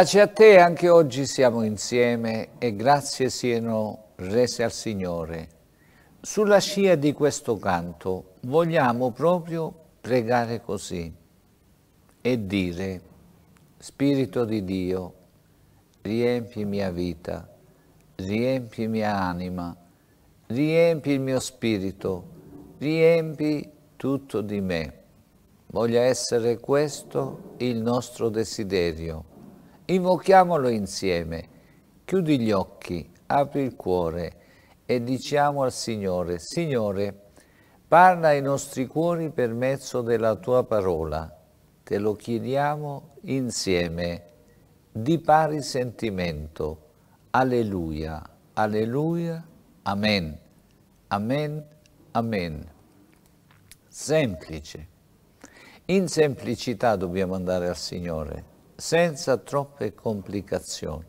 Pace a te, anche oggi siamo insieme e grazie siano rese al Signore. Sulla scia di questo canto vogliamo proprio pregare così e dire, Spirito di Dio, riempi mia vita, riempi mia anima, riempi il mio spirito, riempi tutto di me. Voglia essere questo il nostro desiderio Invochiamolo insieme. Chiudi gli occhi, apri il cuore e diciamo al Signore, Signore, parla ai nostri cuori per mezzo della tua parola. Te lo chiediamo insieme, di pari sentimento. Alleluia, alleluia, amen, amen, amen. Semplice. In semplicità dobbiamo andare al Signore senza troppe complicazioni.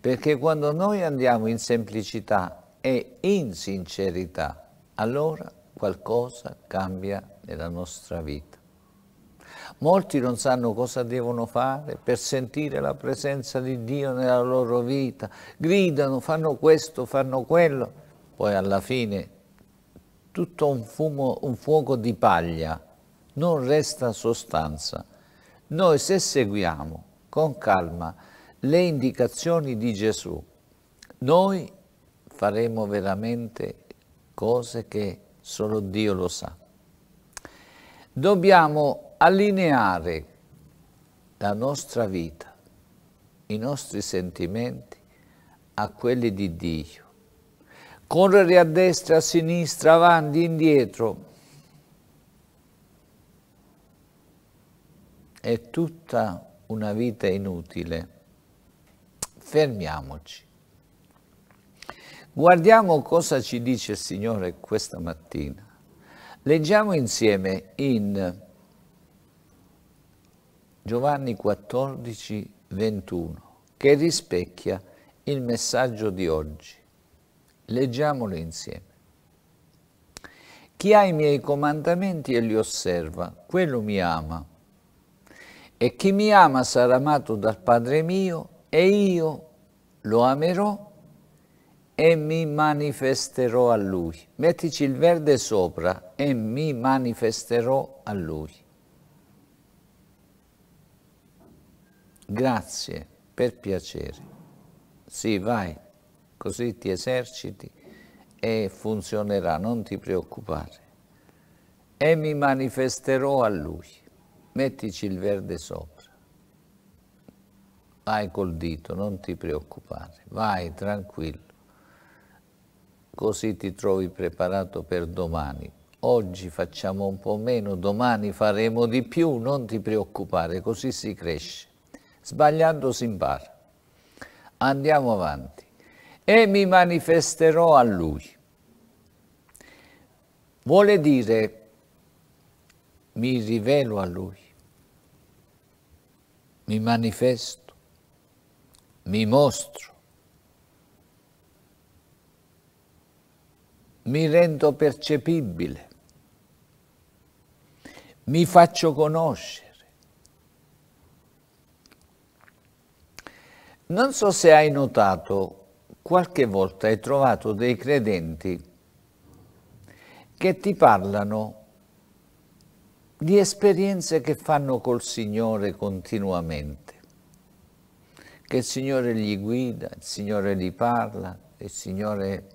Perché quando noi andiamo in semplicità e in sincerità, allora qualcosa cambia nella nostra vita. Molti non sanno cosa devono fare per sentire la presenza di Dio nella loro vita, gridano, fanno questo, fanno quello, poi alla fine tutto un, fumo, un fuoco di paglia, non resta sostanza. Noi se seguiamo con calma le indicazioni di Gesù, noi faremo veramente cose che solo Dio lo sa. Dobbiamo allineare la nostra vita, i nostri sentimenti a quelli di Dio. Correre a destra, a sinistra, avanti, indietro, è tutta una vita inutile. Fermiamoci. Guardiamo cosa ci dice il Signore questa mattina. Leggiamo insieme in Giovanni 14, 21, che rispecchia il messaggio di oggi. Leggiamolo insieme. Chi ha i miei comandamenti e li osserva, quello mi ama. E chi mi ama sarà amato dal Padre mio e io lo amerò e mi manifesterò a lui. Mettici il verde sopra e mi manifesterò a lui. Grazie, per piacere. Sì, vai, così ti eserciti e funzionerà, non ti preoccupare. E mi manifesterò a lui mettici il verde sopra. Vai col dito, non ti preoccupare, vai tranquillo. Così ti trovi preparato per domani. Oggi facciamo un po' meno, domani faremo di più, non ti preoccupare, così si cresce. Sbagliando si impara. Andiamo avanti. E mi manifesterò a lui. Vuole dire mi rivelo a lui mi manifesto, mi mostro, mi rendo percepibile, mi faccio conoscere. Non so se hai notato, qualche volta hai trovato dei credenti che ti parlano di esperienze che fanno col Signore continuamente, che il Signore gli guida, il Signore gli parla, il Signore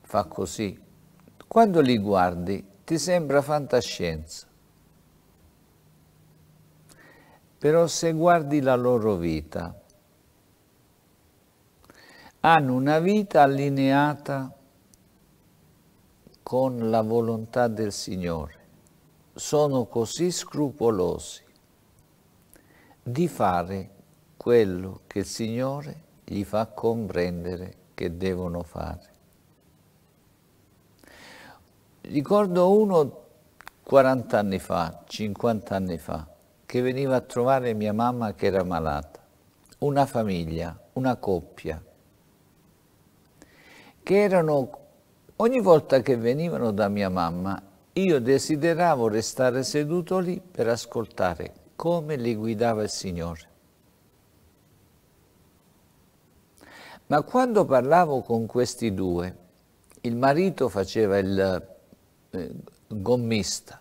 fa così. Quando li guardi ti sembra fantascienza, però se guardi la loro vita, hanno una vita allineata con la volontà del Signore sono così scrupolosi di fare quello che il Signore gli fa comprendere che devono fare. Ricordo uno 40 anni fa, 50 anni fa, che veniva a trovare mia mamma che era malata, una famiglia, una coppia, che erano, ogni volta che venivano da mia mamma, io desideravo restare seduto lì per ascoltare come li guidava il Signore. Ma quando parlavo con questi due, il marito faceva il eh, gommista,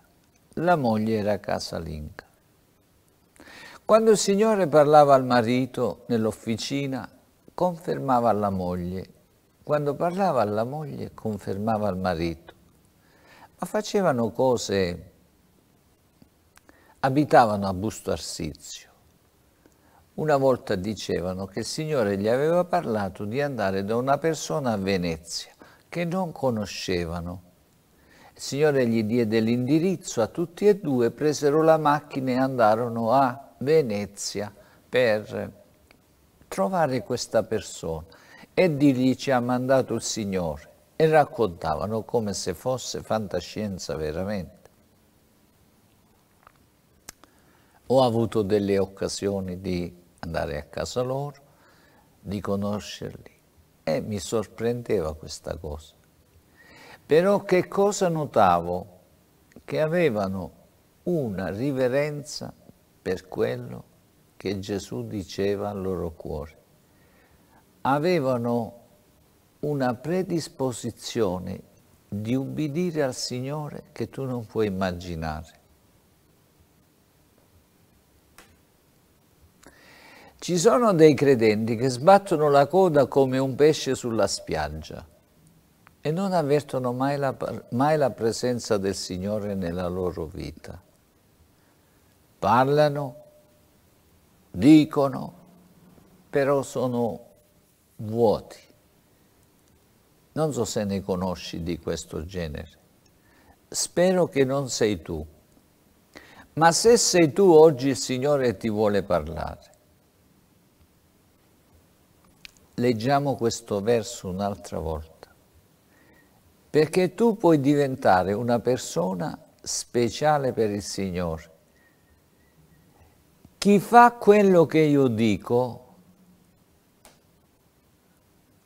la moglie era casalinga. Quando il Signore parlava al marito nell'officina, confermava alla moglie. Quando parlava alla moglie, confermava al marito ma facevano cose, abitavano a Busto Arsizio. Una volta dicevano che il Signore gli aveva parlato di andare da una persona a Venezia che non conoscevano. Il Signore gli diede l'indirizzo a tutti e due, presero la macchina e andarono a Venezia per trovare questa persona e dirgli ci ha mandato il Signore e raccontavano come se fosse fantascienza veramente. Ho avuto delle occasioni di andare a casa loro, di conoscerli e mi sorprendeva questa cosa. Però che cosa notavo? Che avevano una riverenza per quello che Gesù diceva al loro cuore. Avevano una predisposizione di ubbidire al Signore che tu non puoi immaginare. Ci sono dei credenti che sbattono la coda come un pesce sulla spiaggia e non avvertono mai la, mai la presenza del Signore nella loro vita. Parlano, dicono, però sono vuoti. Non so se ne conosci di questo genere. Spero che non sei tu. Ma se sei tu oggi il Signore ti vuole parlare. Leggiamo questo verso un'altra volta. Perché tu puoi diventare una persona speciale per il Signore. Chi fa quello che io dico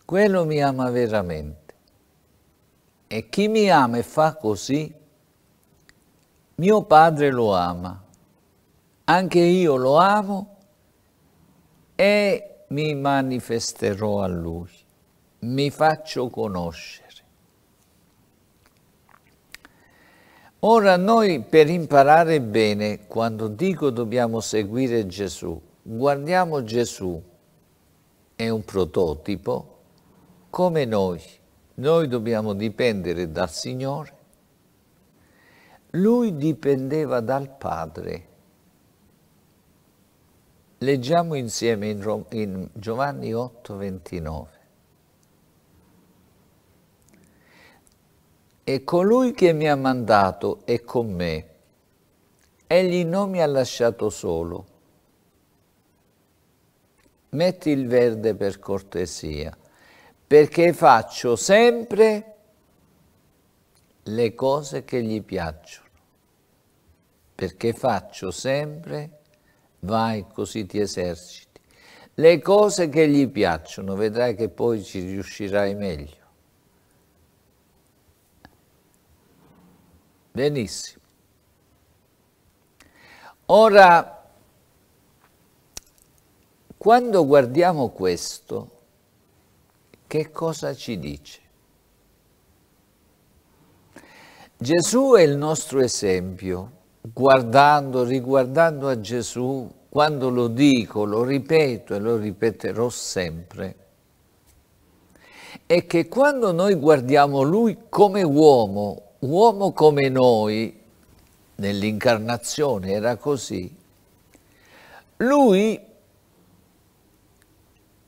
quello mi ama veramente. E chi mi ama e fa così, mio padre lo ama, anche io lo amo e mi manifesterò a lui, mi faccio conoscere. Ora noi per imparare bene, quando dico dobbiamo seguire Gesù, guardiamo Gesù, è un prototipo, come noi, noi dobbiamo dipendere dal Signore. Lui dipendeva dal Padre. Leggiamo insieme in, in Giovanni 8, 29. E colui che mi ha mandato è con me. Egli non mi ha lasciato solo. Metti il verde per cortesia perché faccio sempre le cose che gli piacciono, perché faccio sempre, vai così ti eserciti, le cose che gli piacciono, vedrai che poi ci riuscirai meglio. Benissimo. Ora, quando guardiamo questo, che cosa ci dice? Gesù è il nostro esempio, guardando, riguardando a Gesù, quando lo dico, lo ripeto e lo ripeterò sempre, è che quando noi guardiamo Lui come uomo, uomo come noi, nell'incarnazione era così, Lui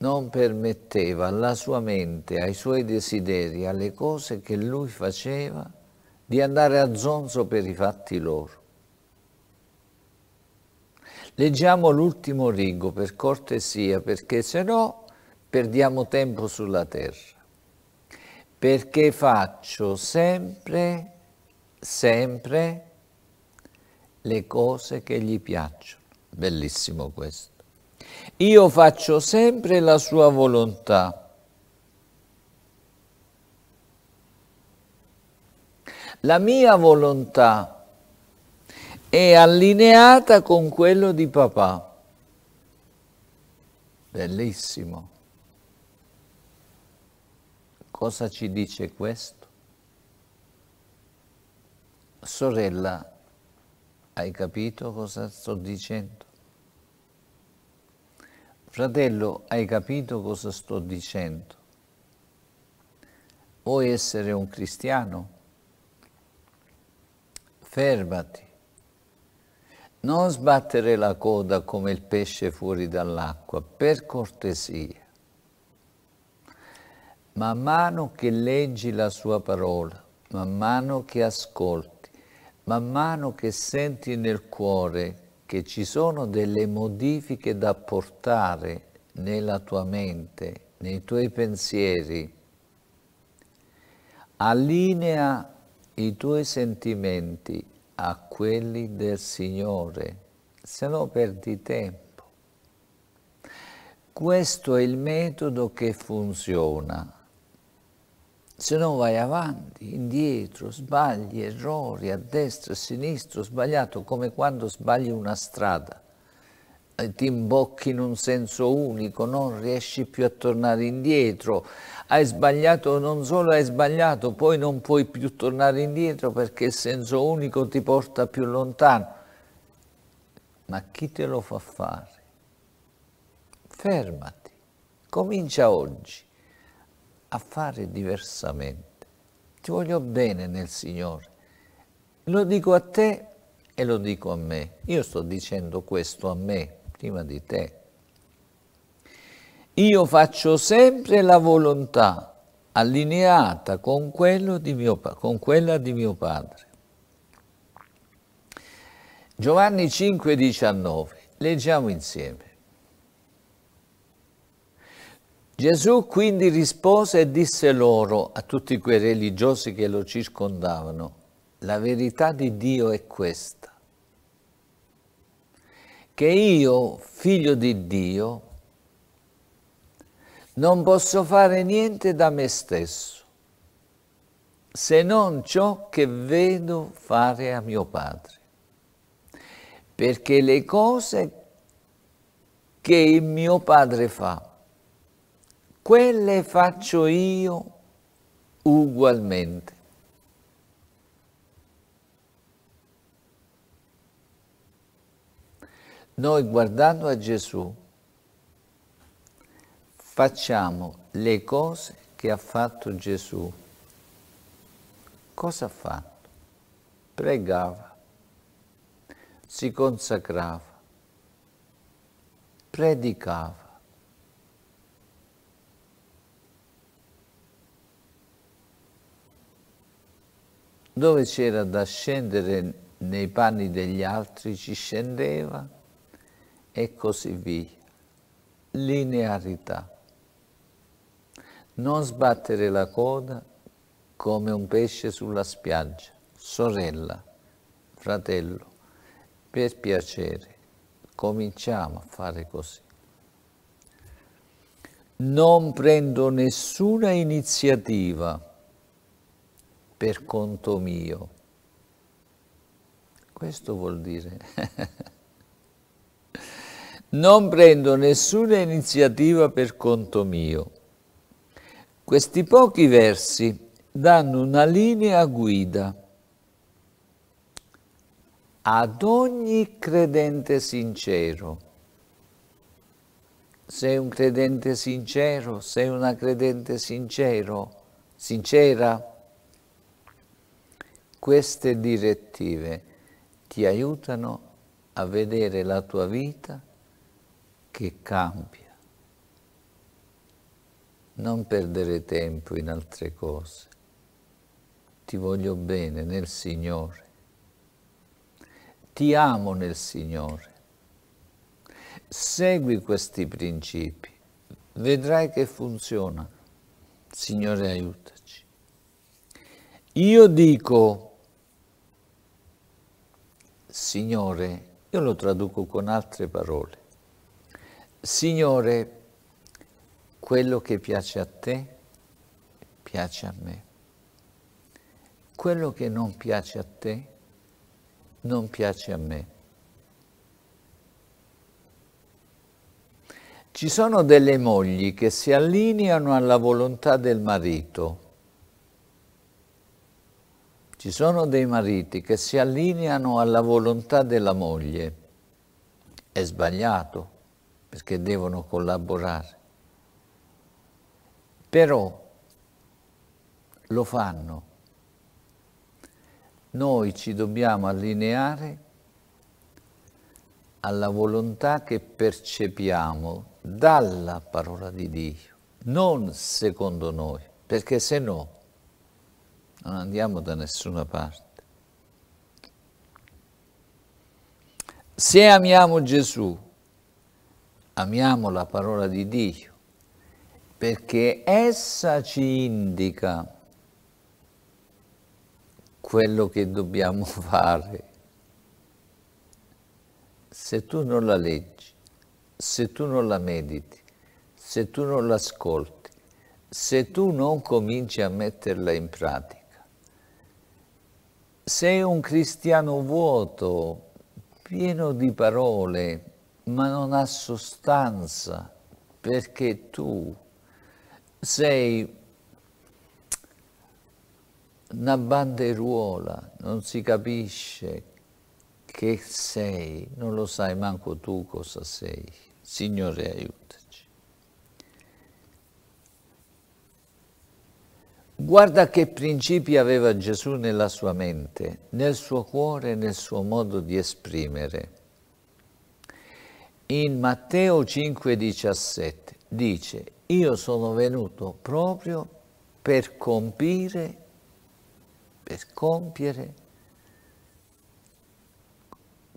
non permetteva alla sua mente, ai suoi desideri, alle cose che lui faceva, di andare a zonzo per i fatti loro. Leggiamo l'ultimo rigo per cortesia, perché se no perdiamo tempo sulla terra. Perché faccio sempre, sempre le cose che gli piacciono. Bellissimo questo io faccio sempre la sua volontà. La mia volontà è allineata con quello di papà. Bellissimo. Cosa ci dice questo? Sorella, hai capito cosa sto dicendo? Fratello, hai capito cosa sto dicendo? Vuoi essere un cristiano? Fermati. Non sbattere la coda come il pesce fuori dall'acqua, per cortesia. Man mano che leggi la sua parola, man mano che ascolti, man mano che senti nel cuore che ci sono delle modifiche da portare nella tua mente, nei tuoi pensieri, allinea i tuoi sentimenti a quelli del Signore, se no perdi tempo. Questo è il metodo che funziona se no vai avanti, indietro, sbagli, errori, a destra, a sinistra, sbagliato, come quando sbagli una strada, ti imbocchi in un senso unico, non riesci più a tornare indietro, hai sbagliato, non solo hai sbagliato, poi non puoi più tornare indietro perché il senso unico ti porta più lontano. Ma chi te lo fa fare? Fermati, comincia oggi a fare diversamente. Ti voglio bene nel Signore. Lo dico a te e lo dico a me. Io sto dicendo questo a me, prima di te. Io faccio sempre la volontà allineata con, di mio, con quella di mio padre. Giovanni 5,19. Leggiamo insieme. Gesù quindi rispose e disse loro, a tutti quei religiosi che lo circondavano, la verità di Dio è questa, che io, figlio di Dio, non posso fare niente da me stesso, se non ciò che vedo fare a mio Padre, perché le cose che il mio Padre fa, quelle faccio io ugualmente. Noi guardando a Gesù facciamo le cose che ha fatto Gesù. Cosa ha fatto? Pregava, si consacrava, predicava, dove c'era da scendere nei panni degli altri ci scendeva e così via. Linearità. Non sbattere la coda come un pesce sulla spiaggia. Sorella, fratello, per piacere, cominciamo a fare così. Non prendo nessuna iniziativa per conto mio. Questo vuol dire. non prendo nessuna iniziativa per conto mio. Questi pochi versi danno una linea guida ad ogni credente sincero. Sei un credente sincero, sei una credente sincero, sincera? Queste direttive ti aiutano a vedere la tua vita che cambia. Non perdere tempo in altre cose. Ti voglio bene nel Signore. Ti amo nel Signore. Segui questi principi. Vedrai che funziona. Signore, aiutaci. Io dico Signore, io lo traduco con altre parole, Signore, quello che piace a te piace a me, quello che non piace a te non piace a me. Ci sono delle mogli che si allineano alla volontà del marito ci sono dei mariti che si allineano alla volontà della moglie. È sbagliato perché devono collaborare. Però lo fanno. Noi ci dobbiamo allineare alla volontà che percepiamo dalla parola di Dio, non secondo noi, perché se no non andiamo da nessuna parte. Se amiamo Gesù, amiamo la parola di Dio, perché essa ci indica quello che dobbiamo fare. Se tu non la leggi, se tu non la mediti, se tu non l'ascolti, se tu non cominci a metterla in pratica, sei un cristiano vuoto, pieno di parole, ma non ha sostanza, perché tu sei una banderuola, non si capisce che sei, non lo sai manco tu cosa sei. Signore, aiuta. Guarda che principi aveva Gesù nella sua mente, nel suo cuore e nel suo modo di esprimere. In Matteo 5,17 dice, io sono venuto proprio per compiere, per compiere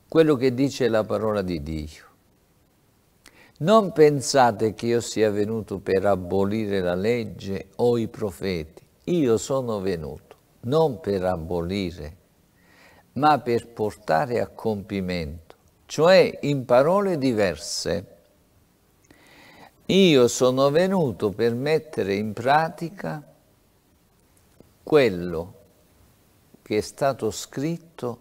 quello che dice la parola di Dio. Non pensate che io sia venuto per abolire la legge o i profeti io sono venuto non per abolire, ma per portare a compimento, cioè in parole diverse, io sono venuto per mettere in pratica quello che è stato scritto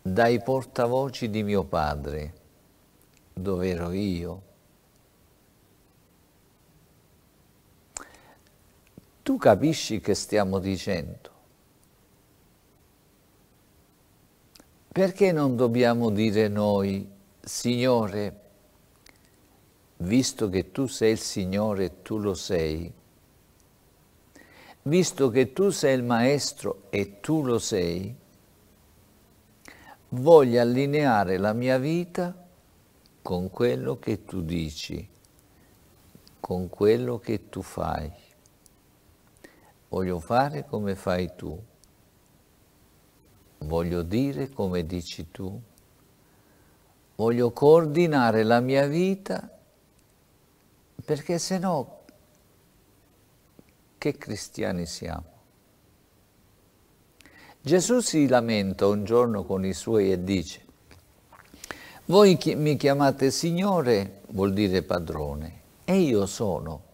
dai portavoci di mio padre, dove ero io, Tu capisci che stiamo dicendo? Perché non dobbiamo dire noi, Signore, visto che tu sei il Signore e tu lo sei, visto che tu sei il Maestro e tu lo sei, voglio allineare la mia vita con quello che tu dici, con quello che tu fai voglio fare come fai tu, voglio dire come dici tu, voglio coordinare la mia vita perché se no che cristiani siamo? Gesù si lamenta un giorno con i suoi e dice, voi mi chiamate Signore, vuol dire padrone, e io sono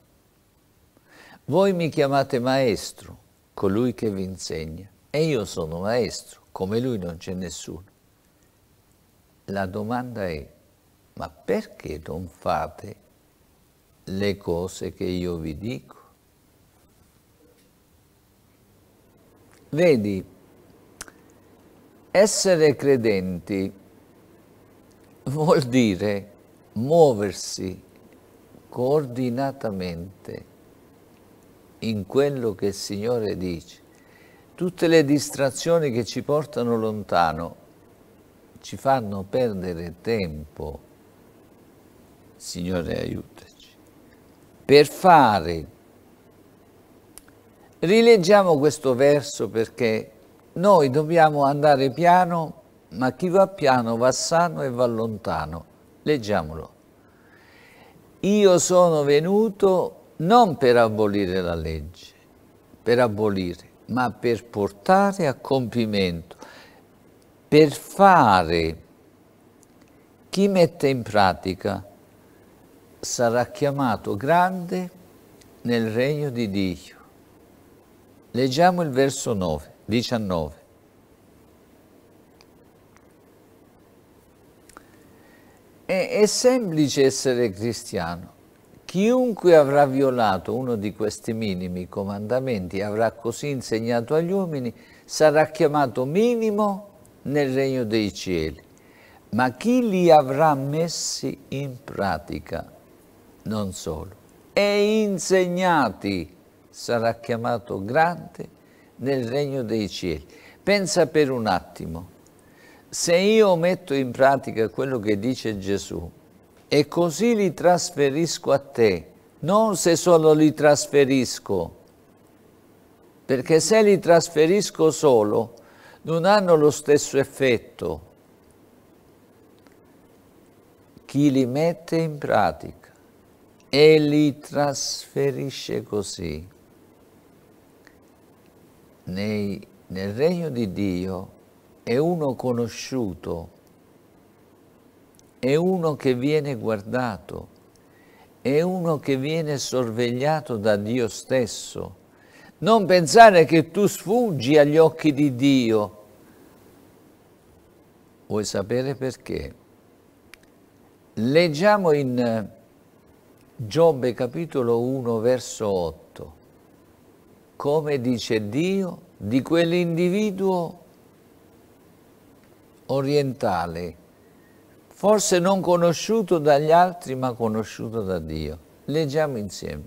voi mi chiamate maestro, colui che vi insegna, e io sono maestro, come lui non c'è nessuno. La domanda è, ma perché non fate le cose che io vi dico? Vedi, essere credenti vuol dire muoversi coordinatamente in quello che il Signore dice. Tutte le distrazioni che ci portano lontano ci fanno perdere tempo. Signore, aiutaci. Per fare. Rileggiamo questo verso perché noi dobbiamo andare piano, ma chi va piano va sano e va lontano. Leggiamolo. Io sono venuto non per abolire la legge, per abolire, ma per portare a compimento, per fare. Chi mette in pratica sarà chiamato grande nel regno di Dio. Leggiamo il verso 9, 19. È, semplice essere cristiano, Chiunque avrà violato uno di questi minimi comandamenti e avrà così insegnato agli uomini sarà chiamato minimo nel regno dei cieli. Ma chi li avrà messi in pratica, non solo, e insegnati sarà chiamato grande nel regno dei cieli. Pensa per un attimo, se io metto in pratica quello che dice Gesù, e così li trasferisco a te, non se solo li trasferisco, perché se li trasferisco solo non hanno lo stesso effetto. Chi li mette in pratica e li trasferisce così Nei, nel regno di Dio è uno conosciuto è uno che viene guardato, è uno che viene sorvegliato da Dio stesso. Non pensare che tu sfuggi agli occhi di Dio. Vuoi sapere perché? Leggiamo in eh, Giobbe capitolo 1 verso 8 come dice Dio di quell'individuo orientale forse non conosciuto dagli altri ma conosciuto da Dio. Leggiamo insieme.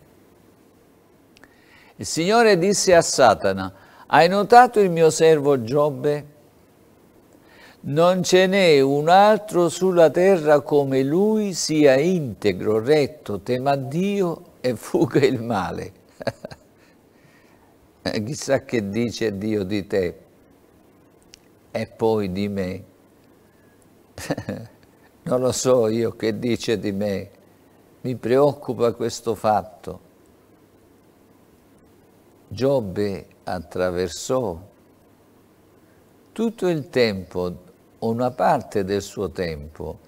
Il Signore disse a Satana, hai notato il mio servo Giobbe? Non ce n'è un altro sulla terra come lui, sia integro, retto, tema Dio e fuga il male. Eh, chissà che dice Dio di te e poi di me. non lo so io che dice di me, mi preoccupa questo fatto. Giobbe attraversò tutto il tempo, una parte del suo tempo,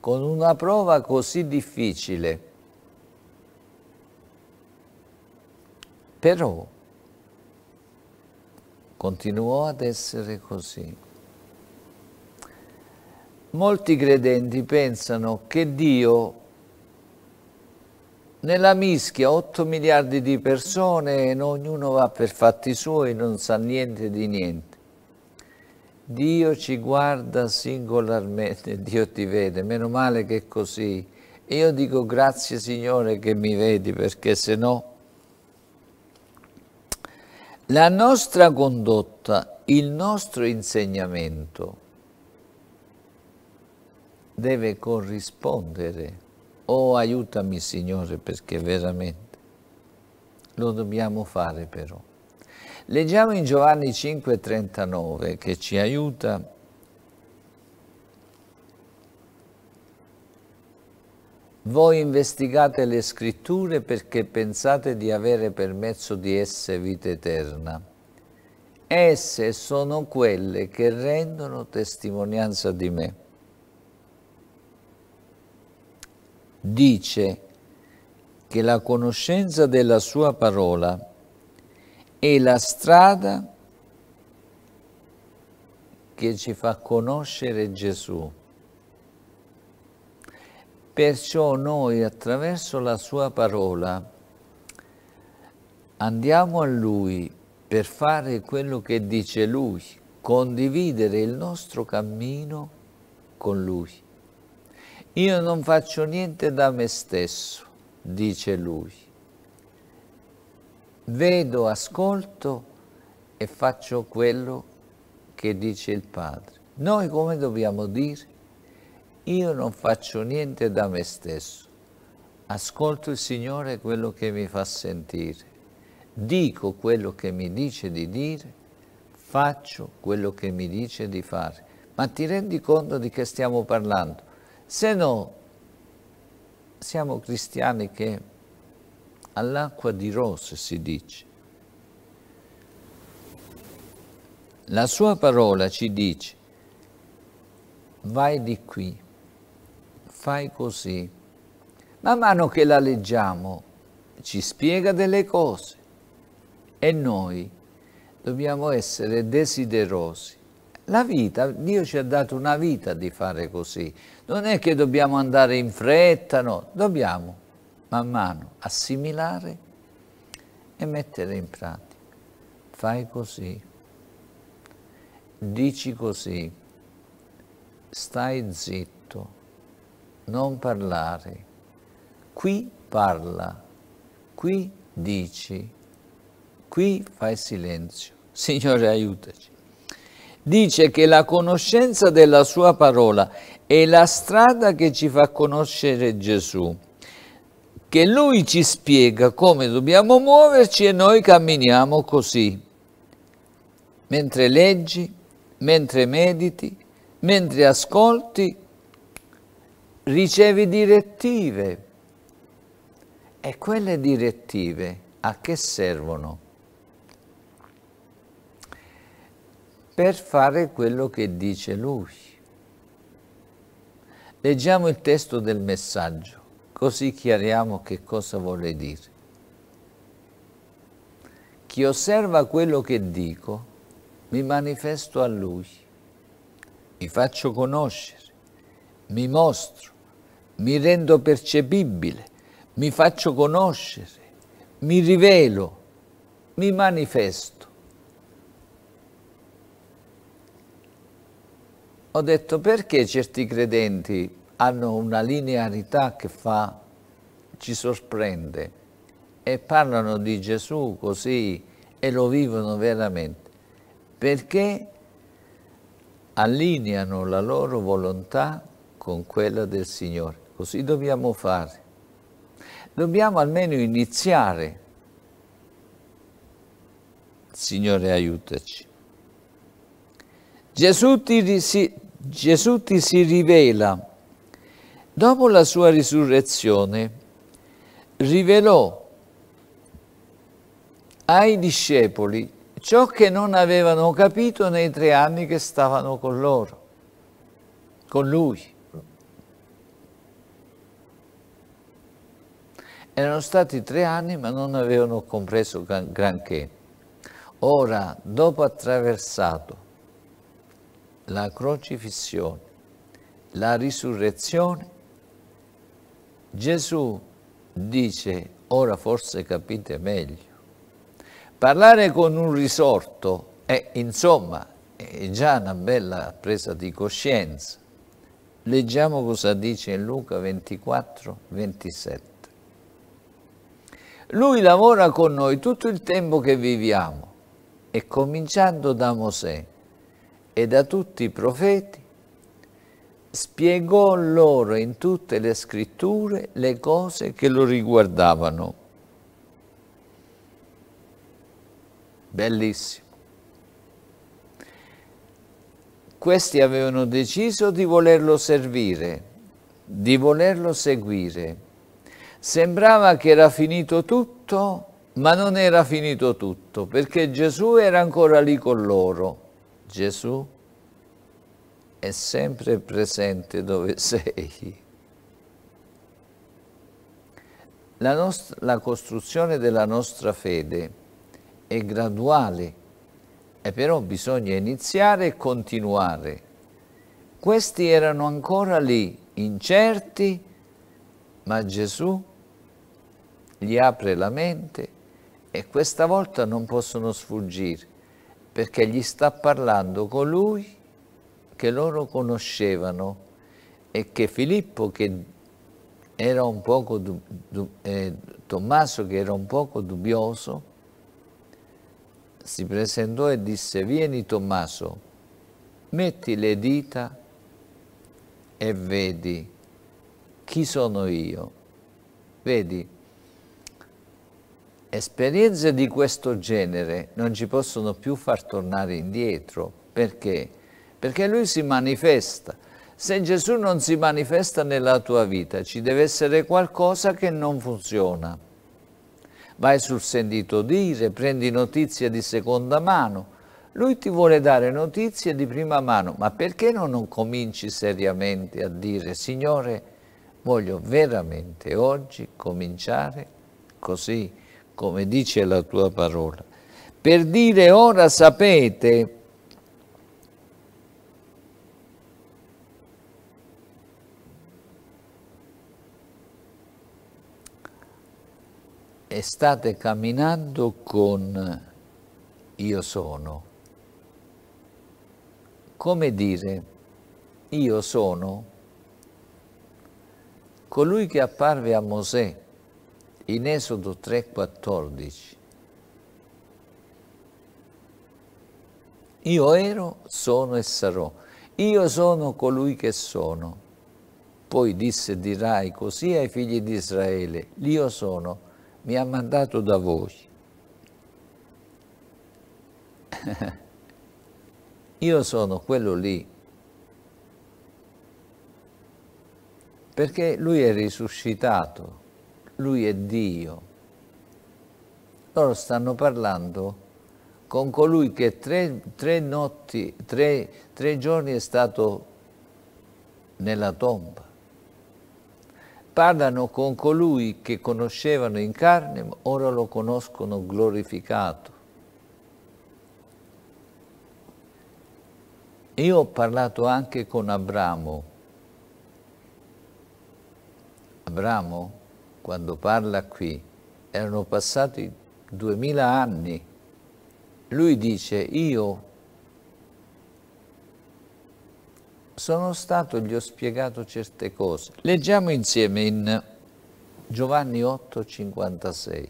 con una prova così difficile. Però continuò ad essere così molti credenti pensano che Dio nella mischia 8 miliardi di persone e ognuno va per fatti suoi, non sa niente di niente. Dio ci guarda singolarmente, Dio ti vede, meno male che è così. E io dico grazie Signore che mi vedi, perché se no... La nostra condotta, il nostro insegnamento, deve corrispondere. Oh aiutami Signore perché veramente lo dobbiamo fare però. Leggiamo in Giovanni 5,39 che ci aiuta Voi investigate le scritture perché pensate di avere per mezzo di esse vita eterna. Esse sono quelle che rendono testimonianza di me. dice che la conoscenza della sua parola è la strada che ci fa conoscere Gesù. Perciò noi attraverso la sua parola andiamo a Lui per fare quello che dice Lui, condividere il nostro cammino con Lui. Io non faccio niente da me stesso, dice lui. Vedo, ascolto e faccio quello che dice il Padre. Noi come dobbiamo dire? Io non faccio niente da me stesso. Ascolto il Signore quello che mi fa sentire. Dico quello che mi dice di dire. Faccio quello che mi dice di fare. Ma ti rendi conto di che stiamo parlando? Se no, siamo cristiani che all'acqua di rose si dice. La sua parola ci dice, vai di qui, fai così. Man mano che la leggiamo ci spiega delle cose e noi dobbiamo essere desiderosi la vita, Dio ci ha dato una vita di fare così. Non è che dobbiamo andare in fretta, no. Dobbiamo man mano assimilare e mettere in pratica. Fai così, dici così, stai zitto, non parlare. Qui parla, qui dici, qui fai silenzio. Signore aiutaci dice che la conoscenza della sua parola è la strada che ci fa conoscere Gesù, che lui ci spiega come dobbiamo muoverci e noi camminiamo così. Mentre leggi, mentre mediti, mentre ascolti, ricevi direttive. E quelle direttive a che servono? per fare quello che dice lui. Leggiamo il testo del messaggio, così chiariamo che cosa vuole dire. Chi osserva quello che dico, mi manifesto a lui, mi faccio conoscere, mi mostro, mi rendo percepibile, mi faccio conoscere, mi rivelo, mi manifesto. ho detto perché certi credenti hanno una linearità che fa, ci sorprende e parlano di Gesù così e lo vivono veramente, perché allineano la loro volontà con quella del Signore. Così dobbiamo fare. Dobbiamo almeno iniziare. Signore, aiutaci. Gesù ti, si, Gesù ti si rivela. Dopo la sua risurrezione, rivelò ai discepoli ciò che non avevano capito nei tre anni che stavano con loro, con lui. Erano stati tre anni ma non avevano compreso granché. Ora, dopo attraversato la crocifissione, la risurrezione, Gesù dice, ora forse capite meglio, parlare con un risorto è insomma è già una bella presa di coscienza. Leggiamo cosa dice in Luca 24, 27. Lui lavora con noi tutto il tempo che viviamo e cominciando da Mosè e da tutti i profeti, spiegò loro in tutte le scritture le cose che lo riguardavano. Bellissimo. Questi avevano deciso di volerlo servire, di volerlo seguire. Sembrava che era finito tutto, ma non era finito tutto, perché Gesù era ancora lì con loro Gesù è sempre presente dove sei. La, nostra, la costruzione della nostra fede è graduale, e però bisogna iniziare e continuare. Questi erano ancora lì, incerti, ma Gesù gli apre la mente e questa volta non possono sfuggire perché gli sta parlando colui che loro conoscevano e che Filippo che era un poco eh, Tommaso che era un poco dubbioso si presentò e disse vieni Tommaso metti le dita e vedi chi sono io vedi Esperienze di questo genere non ci possono più far tornare indietro. Perché? Perché lui si manifesta. Se Gesù non si manifesta nella tua vita, ci deve essere qualcosa che non funziona. Vai sul sentito dire, prendi notizie di seconda mano. Lui ti vuole dare notizie di prima mano, ma perché non cominci seriamente a dire, Signore, voglio veramente oggi cominciare così come dice la tua parola, per dire ora sapete e state camminando con io sono. Come dire, io sono colui che apparve a Mosè in Esodo 3,14. Io ero, sono e sarò. Io sono colui che sono. Poi disse dirai così ai figli di Israele, l'io sono, mi ha mandato da voi. io sono quello lì. Perché lui è risuscitato lui è Dio. Loro stanno parlando con colui che tre, tre notti, tre, tre giorni è stato nella tomba. Parlano con colui che conoscevano in carne, ma ora lo conoscono glorificato. Io ho parlato anche con Abramo. Abramo quando parla qui, erano passati duemila anni. Lui dice, io sono stato, gli ho spiegato certe cose. Leggiamo insieme in Giovanni 8, 56.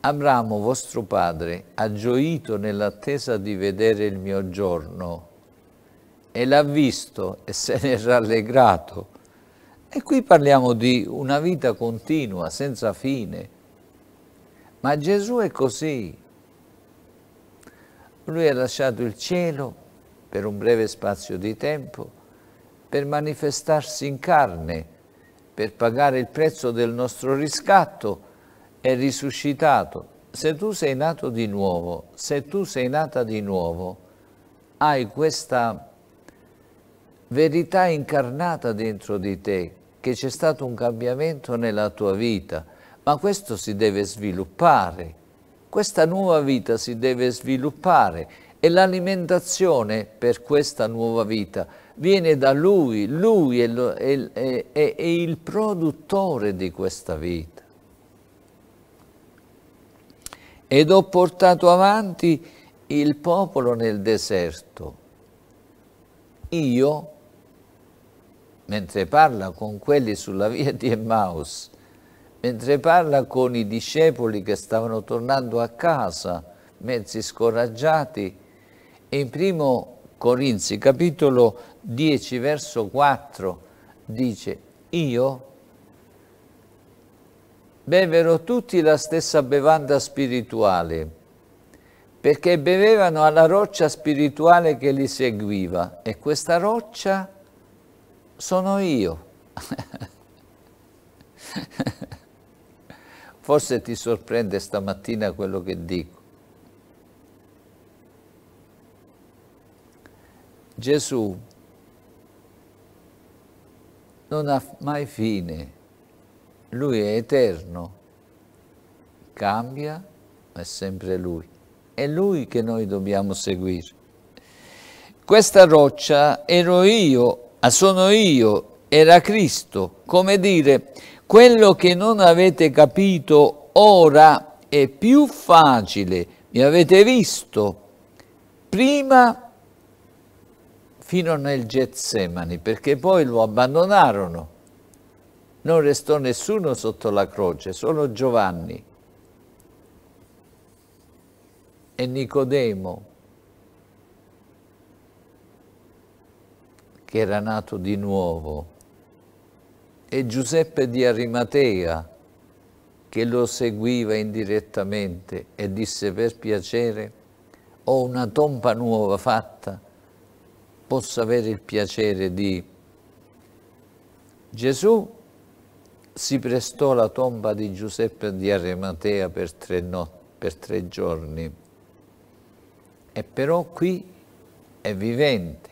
Abramo, vostro padre, ha gioito nell'attesa di vedere il mio giorno e l'ha visto e se ne è rallegrato. E qui parliamo di una vita continua, senza fine. Ma Gesù è così. Lui ha lasciato il cielo per un breve spazio di tempo per manifestarsi in carne, per pagare il prezzo del nostro riscatto, è risuscitato. Se tu sei nato di nuovo, se tu sei nata di nuovo, hai questa verità incarnata dentro di te che c'è stato un cambiamento nella tua vita, ma questo si deve sviluppare, questa nuova vita si deve sviluppare e l'alimentazione per questa nuova vita viene da Lui, Lui è, lo, è, è, è il produttore di questa vita. Ed ho portato avanti il popolo nel deserto. Io mentre parla con quelli sulla via di Emmaus, mentre parla con i discepoli che stavano tornando a casa, mezzi scoraggiati, in primo Corinzi, capitolo 10, verso 4, dice, io bevero tutti la stessa bevanda spirituale, perché bevevano alla roccia spirituale che li seguiva, e questa roccia sono io. Forse ti sorprende stamattina quello che dico. Gesù non ha mai fine, lui è eterno, cambia, ma è sempre lui. È lui che noi dobbiamo seguire. Questa roccia ero io Ah, sono io, era Cristo, come dire, quello che non avete capito ora è più facile, mi avete visto, prima fino nel Getsemani, perché poi lo abbandonarono. Non restò nessuno sotto la croce, solo Giovanni e Nicodemo che era nato di nuovo, e Giuseppe di Arimatea, che lo seguiva indirettamente e disse per piacere, ho una tomba nuova fatta, posso avere il piacere di... Gesù si prestò alla tomba di Giuseppe di Arimatea per tre, no, per tre giorni, e però qui è vivente,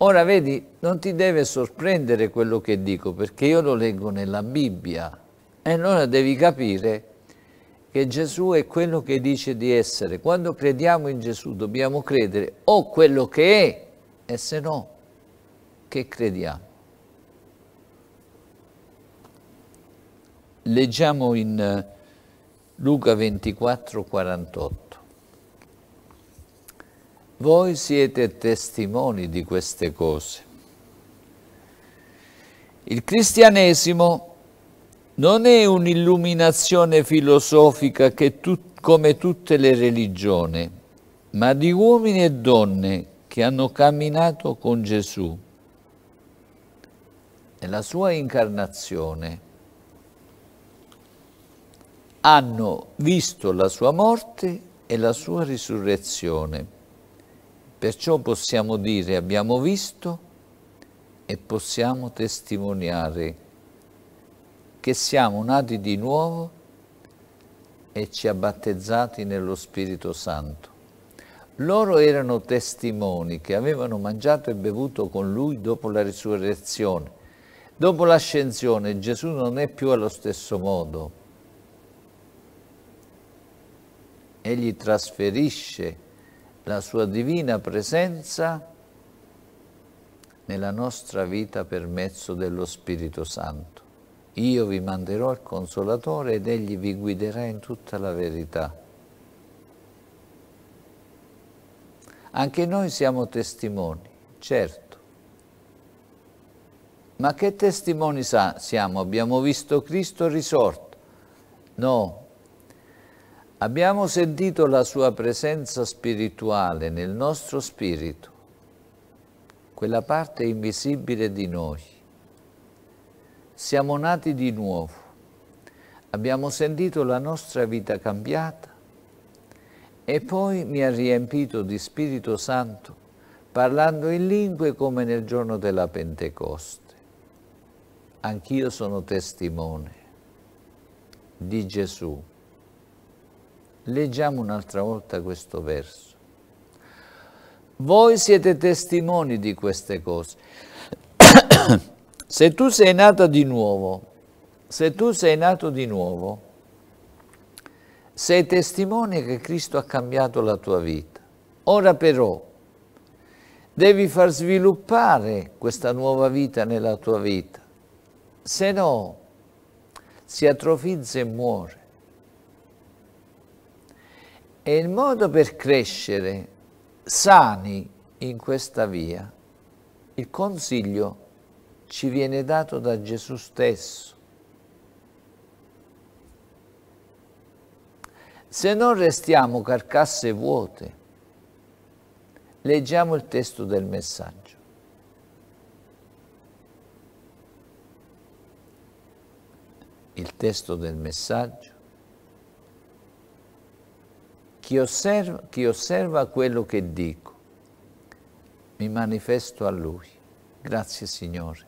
Ora vedi, non ti deve sorprendere quello che dico, perché io lo leggo nella Bibbia. E allora devi capire che Gesù è quello che dice di essere. Quando crediamo in Gesù dobbiamo credere o quello che è, e se no, che crediamo. Leggiamo in eh, Luca 24, 48. Voi siete testimoni di queste cose. Il cristianesimo non è un'illuminazione filosofica tu, come tutte le religioni, ma di uomini e donne che hanno camminato con Gesù nella sua incarnazione hanno visto la sua morte e la sua risurrezione. Perciò possiamo dire abbiamo visto e possiamo testimoniare che siamo nati di nuovo e ci ha battezzati nello Spirito Santo. Loro erano testimoni che avevano mangiato e bevuto con lui dopo la risurrezione. Dopo l'ascensione Gesù non è più allo stesso modo. Egli trasferisce la sua divina presenza nella nostra vita per mezzo dello Spirito Santo. Io vi manderò il Consolatore ed Egli vi guiderà in tutta la verità. Anche noi siamo testimoni, certo. Ma che testimoni siamo? Abbiamo visto Cristo risorto? No, Abbiamo sentito la sua presenza spirituale nel nostro spirito, quella parte invisibile di noi. Siamo nati di nuovo, abbiamo sentito la nostra vita cambiata e poi mi ha riempito di Spirito Santo parlando in lingue come nel giorno della Pentecoste. Anch'io sono testimone di Gesù. Leggiamo un'altra volta questo verso. Voi siete testimoni di queste cose. se tu sei nata di nuovo, se tu sei nato di nuovo, sei testimone che Cristo ha cambiato la tua vita. Ora però devi far sviluppare questa nuova vita nella tua vita, se no si atrofizza e muore. E il modo per crescere sani in questa via, il consiglio ci viene dato da Gesù stesso. Se non restiamo carcasse vuote, leggiamo il testo del messaggio. Il testo del messaggio chi osserva, chi osserva quello che dico, mi manifesto a Lui. Grazie Signore.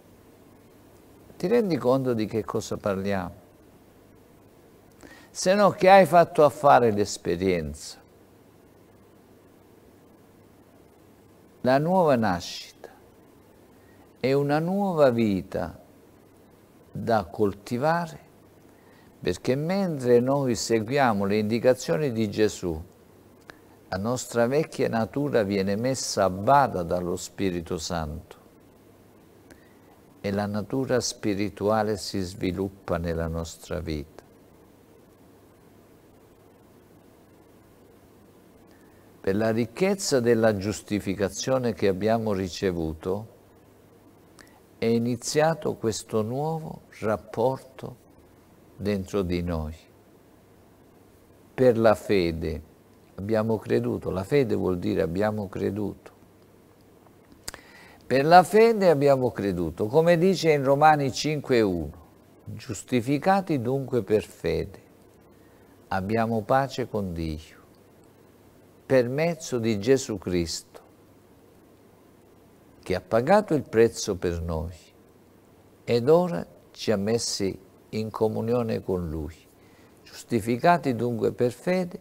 Ti rendi conto di che cosa parliamo? Se no che hai fatto a fare l'esperienza? La nuova nascita è una nuova vita da coltivare perché mentre noi seguiamo le indicazioni di Gesù, la nostra vecchia natura viene messa a bada dallo Spirito Santo e la natura spirituale si sviluppa nella nostra vita. Per la ricchezza della giustificazione che abbiamo ricevuto è iniziato questo nuovo rapporto dentro di noi. Per la fede abbiamo creduto, la fede vuol dire abbiamo creduto. Per la fede abbiamo creduto, come dice in Romani 5.1, giustificati dunque per fede, abbiamo pace con Dio, per mezzo di Gesù Cristo, che ha pagato il prezzo per noi ed ora ci ha messi in comunione con Lui. Giustificati dunque per fede,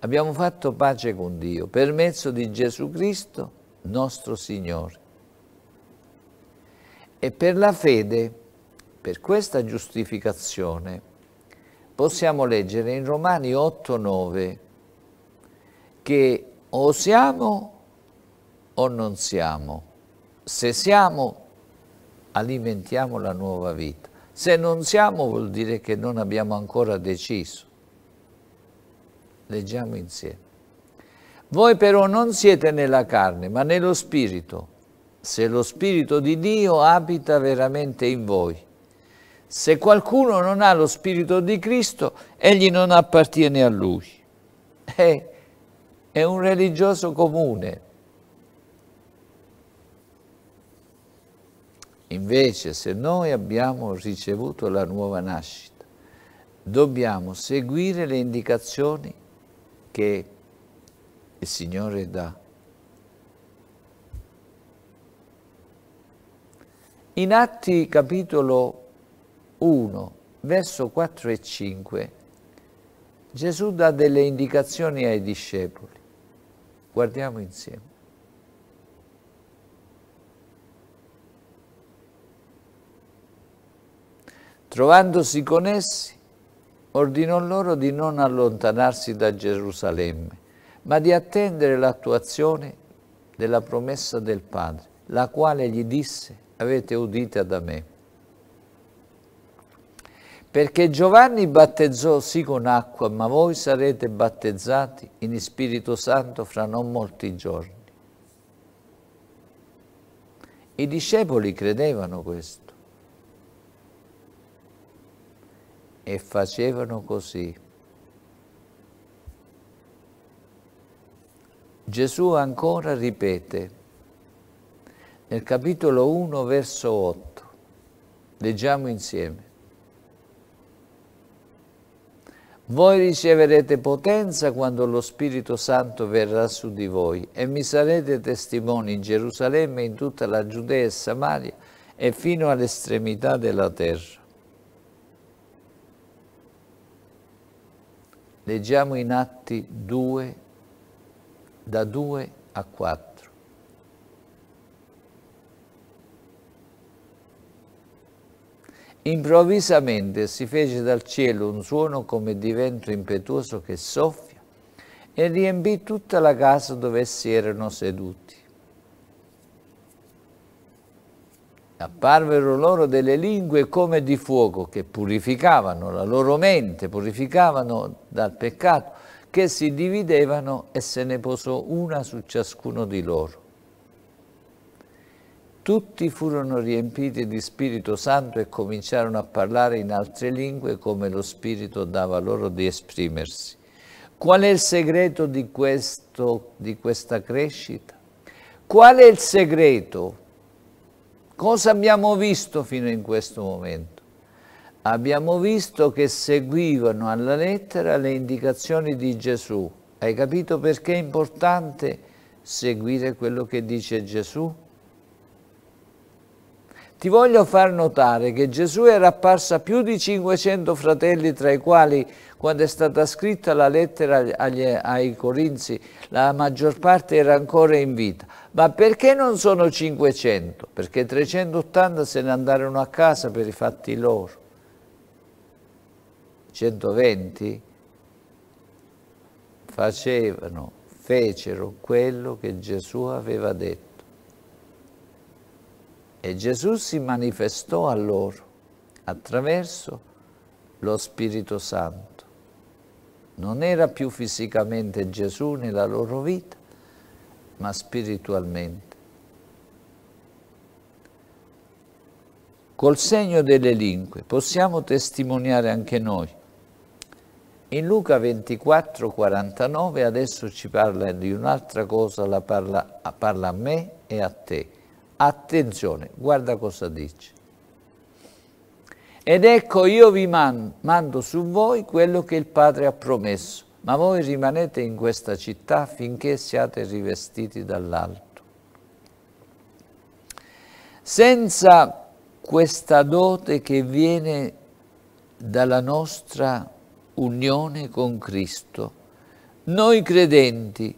abbiamo fatto pace con Dio per mezzo di Gesù Cristo, nostro Signore. E per la fede, per questa giustificazione, possiamo leggere in Romani 8,9 che o siamo o non siamo. Se siamo, alimentiamo la nuova vita. Se non siamo vuol dire che non abbiamo ancora deciso. Leggiamo insieme. Voi però non siete nella carne, ma nello Spirito, se lo Spirito di Dio abita veramente in voi. Se qualcuno non ha lo Spirito di Cristo, egli non appartiene a lui. È, eh, è un religioso comune, Invece se noi abbiamo ricevuto la nuova nascita, dobbiamo seguire le indicazioni che il Signore dà. In Atti capitolo 1, verso 4 e 5, Gesù dà delle indicazioni ai discepoli. Guardiamo insieme. Trovandosi con essi, ordinò loro di non allontanarsi da Gerusalemme, ma di attendere l'attuazione della promessa del Padre, la quale gli disse, avete udita da me. Perché Giovanni battezzò sì con acqua, ma voi sarete battezzati in Spirito Santo fra non molti giorni. I discepoli credevano questo. e facevano così. Gesù ancora ripete nel capitolo 1 verso 8, leggiamo insieme. Voi riceverete potenza quando lo Spirito Santo verrà su di voi e mi sarete testimoni in Gerusalemme, in tutta la Giudea e Samaria e fino all'estremità della terra. Leggiamo in Atti 2, da 2 a 4. Improvvisamente si fece dal cielo un suono come di vento impetuoso che soffia e riempì tutta la casa dove essi erano seduti. apparvero loro delle lingue come di fuoco che purificavano la loro mente, purificavano dal peccato, che si dividevano e se ne posò una su ciascuno di loro. Tutti furono riempiti di Spirito Santo e cominciarono a parlare in altre lingue come lo Spirito dava loro di esprimersi. Qual è il segreto di, questo, di questa crescita? Qual è il segreto Cosa abbiamo visto fino in questo momento? Abbiamo visto che seguivano alla lettera le indicazioni di Gesù. Hai capito perché è importante seguire quello che dice Gesù? Ti voglio far notare che Gesù era apparso a più di 500 fratelli, tra i quali, quando è stata scritta la lettera agli, ai Corinzi, la maggior parte era ancora in vita. Ma perché non sono 500? Perché 380 se ne andarono a casa per i fatti loro. 120 facevano, fecero quello che Gesù aveva detto. E Gesù si manifestò a loro attraverso lo Spirito Santo. Non era più fisicamente Gesù nella loro vita, ma spiritualmente. Col segno delle lingue possiamo testimoniare anche noi. In Luca 24, 49 adesso ci parla di un'altra cosa, la parla, parla a me e a te. Attenzione, guarda cosa dice. Ed ecco io vi man mando su voi quello che il Padre ha promesso, ma voi rimanete in questa città finché siate rivestiti dall'alto. Senza questa dote che viene dalla nostra unione con Cristo, noi credenti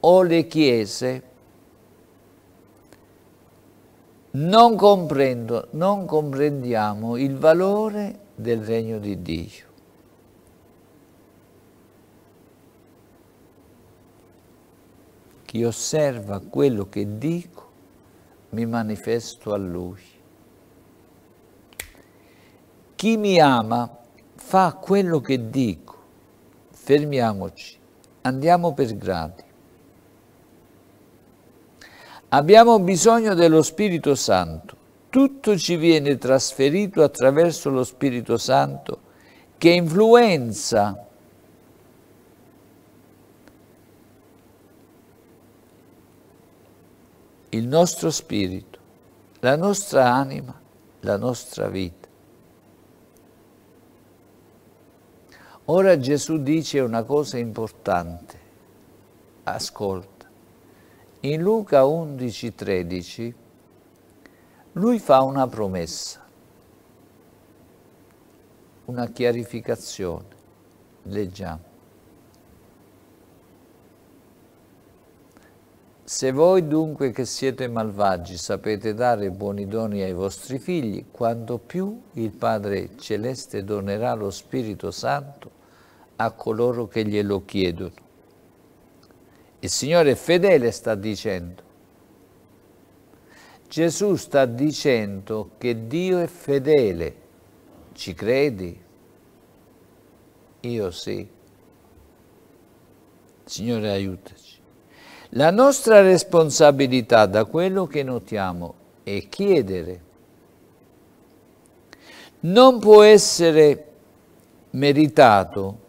o le chiese non comprendo, non comprendiamo il valore del regno di Dio. Chi osserva quello che dico mi manifesto a Lui. Chi mi ama fa quello che dico. Fermiamoci, andiamo per gradi. Abbiamo bisogno dello Spirito Santo. Tutto ci viene trasferito attraverso lo Spirito Santo che influenza il nostro spirito, la nostra anima, la nostra vita. Ora Gesù dice una cosa importante, ascolta in Luca 11:13 lui fa una promessa, una chiarificazione. Leggiamo. Se voi dunque che siete malvagi sapete dare buoni doni ai vostri figli, quanto più il Padre Celeste donerà lo Spirito Santo a coloro che glielo chiedono. Il Signore è fedele sta dicendo. Gesù sta dicendo che Dio è fedele. Ci credi? Io sì. Signore aiutaci. La nostra responsabilità da quello che notiamo è chiedere. Non può essere meritato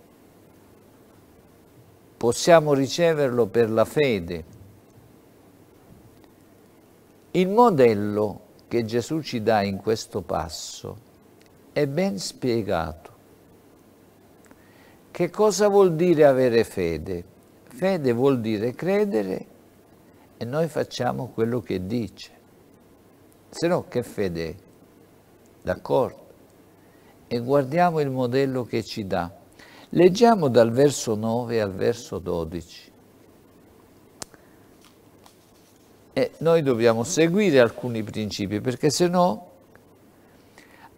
possiamo riceverlo per la fede. Il modello che Gesù ci dà in questo passo è ben spiegato. Che cosa vuol dire avere fede? Fede vuol dire credere e noi facciamo quello che dice. Se no che fede è? D'accordo? E guardiamo il modello che ci dà. Leggiamo dal verso 9 al verso 12. E noi dobbiamo seguire alcuni principi, perché se no...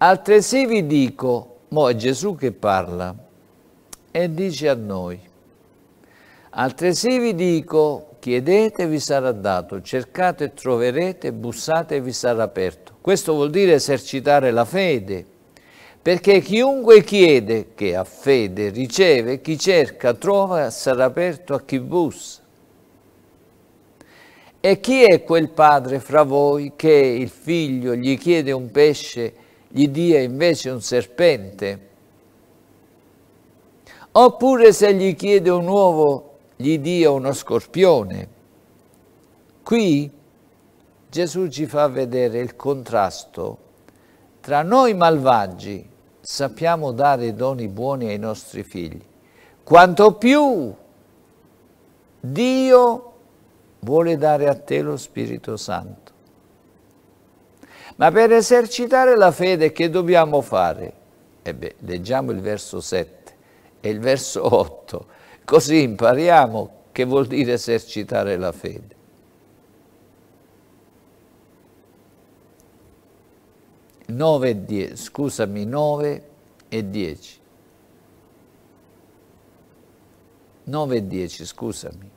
Altresì vi dico, mo è Gesù che parla e dice a noi, altresì vi dico, chiedete vi sarà dato, cercate e troverete, bussate vi sarà aperto. Questo vuol dire esercitare la fede, perché chiunque chiede, che ha fede riceve, chi cerca trova, sarà aperto a chi bussa. E chi è quel padre fra voi che il figlio gli chiede un pesce, gli dia invece un serpente? Oppure se gli chiede un uovo, gli dia uno scorpione? Qui Gesù ci fa vedere il contrasto tra noi malvagi sappiamo dare doni buoni ai nostri figli, quanto più Dio vuole dare a te lo Spirito Santo. Ma per esercitare la fede che dobbiamo fare? Ebbene, eh leggiamo il verso 7 e il verso 8, così impariamo che vuol dire esercitare la fede. 9 e 10, scusami, 9 e 10. 9 e 10, scusami.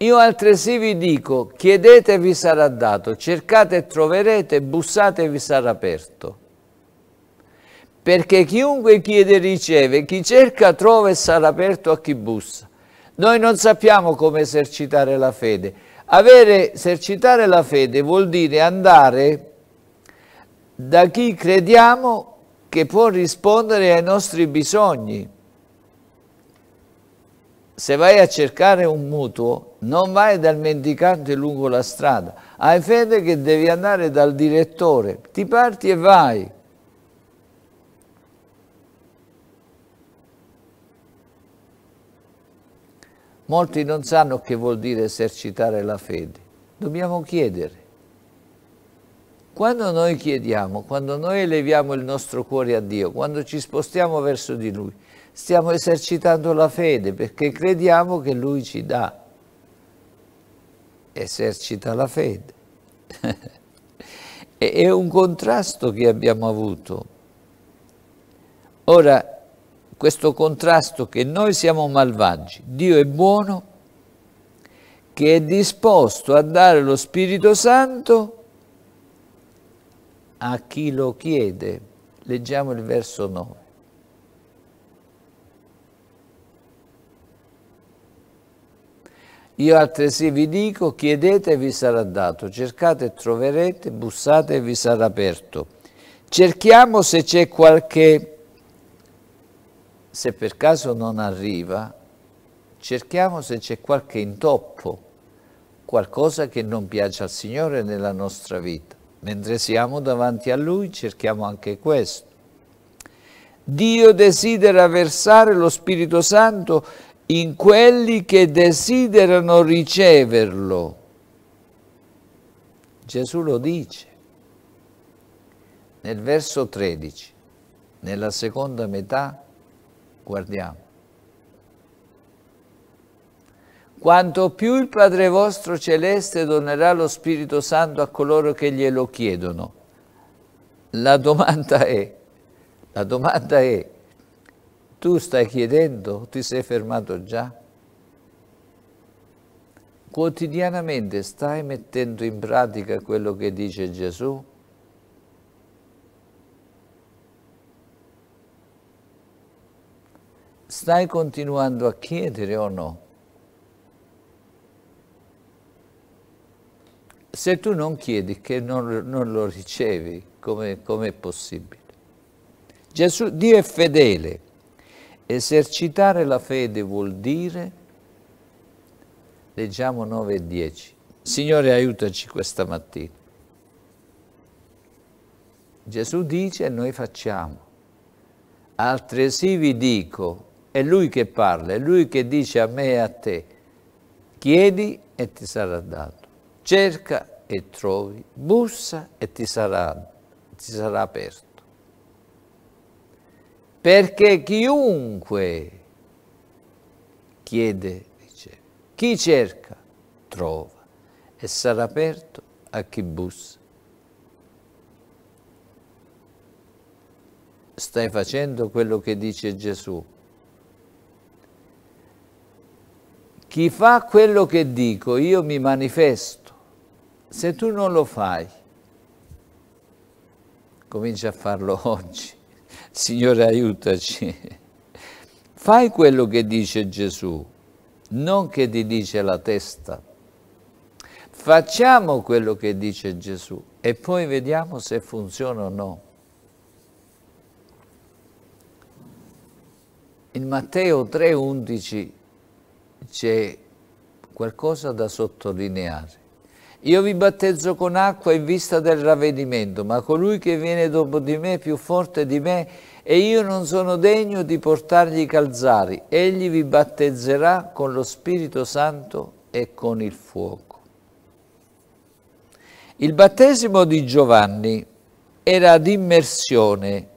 Io altresì vi dico, chiedete e vi sarà dato, cercate e troverete, bussate e vi sarà aperto. Perché chiunque chiede riceve, chi cerca trova e sarà aperto a chi bussa. Noi non sappiamo come esercitare la fede. Avere, esercitare la fede vuol dire andare da chi crediamo che può rispondere ai nostri bisogni. Se vai a cercare un mutuo, non vai dal mendicante lungo la strada, hai fede che devi andare dal direttore, ti parti e vai. Molti non sanno che vuol dire esercitare la fede. Dobbiamo chiedere. Quando noi chiediamo, quando noi eleviamo il nostro cuore a Dio, quando ci spostiamo verso di Lui, stiamo esercitando la fede perché crediamo che Lui ci dà. Esercita la fede. è un contrasto che abbiamo avuto. Ora, questo contrasto che noi siamo malvagi, Dio è buono, che è disposto a dare lo Spirito Santo a chi lo chiede. Leggiamo il verso 9. Io altresì vi dico, chiedete e vi sarà dato, cercate e troverete, bussate e vi sarà aperto. Cerchiamo se c'è qualche, se per caso non arriva, cerchiamo se c'è qualche intoppo, qualcosa che non piace al Signore nella nostra vita. Mentre siamo davanti a Lui cerchiamo anche questo. Dio desidera versare lo Spirito Santo in quelli che desiderano riceverlo. Gesù lo dice nel verso 13, nella seconda metà, guardiamo. quanto più il Padre vostro celeste donerà lo Spirito Santo a coloro che glielo chiedono. La domanda è, la domanda è, tu stai chiedendo, ti sei fermato già? Quotidianamente stai mettendo in pratica quello che dice Gesù? Stai continuando a chiedere o no? se tu non chiedi che non, non lo ricevi, come com è possibile? Gesù, Dio è fedele. Esercitare la fede vuol dire, leggiamo 9 e 10, Signore aiutaci questa mattina. Gesù dice e noi facciamo. Altresì vi dico, è Lui che parla, è Lui che dice a me e a te, chiedi e ti sarà dato cerca e trovi, bussa e ti sarà, ti sarà aperto. Perché chiunque chiede, riceve. Chi cerca, trova e sarà aperto a chi bussa. Stai facendo quello che dice Gesù. Chi fa quello che dico, io mi manifesto se tu non lo fai, comincia a farlo oggi. Signore aiutaci. Fai quello che dice Gesù, non che ti dice la testa. Facciamo quello che dice Gesù e poi vediamo se funziona o no. In Matteo 3,11 c'è qualcosa da sottolineare. Io vi battezzo con acqua in vista del ravvedimento, ma colui che viene dopo di me è più forte di me e io non sono degno di portargli i calzari. Egli vi battezzerà con lo Spirito Santo e con il fuoco. Il battesimo di Giovanni era ad immersione.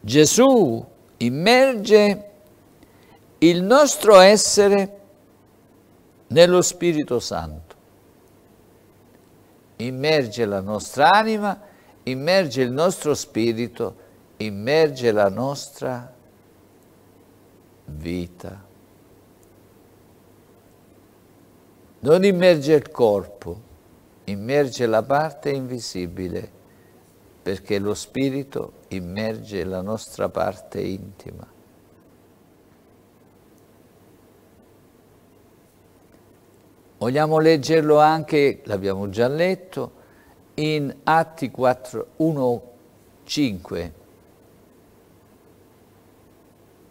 Gesù immerge il nostro essere nello Spirito Santo immerge la nostra anima, immerge il nostro spirito, immerge la nostra vita. Non immerge il corpo, immerge la parte invisibile, perché lo spirito immerge la nostra parte intima. Vogliamo leggerlo anche, l'abbiamo già letto, in Atti 4, 1, 5.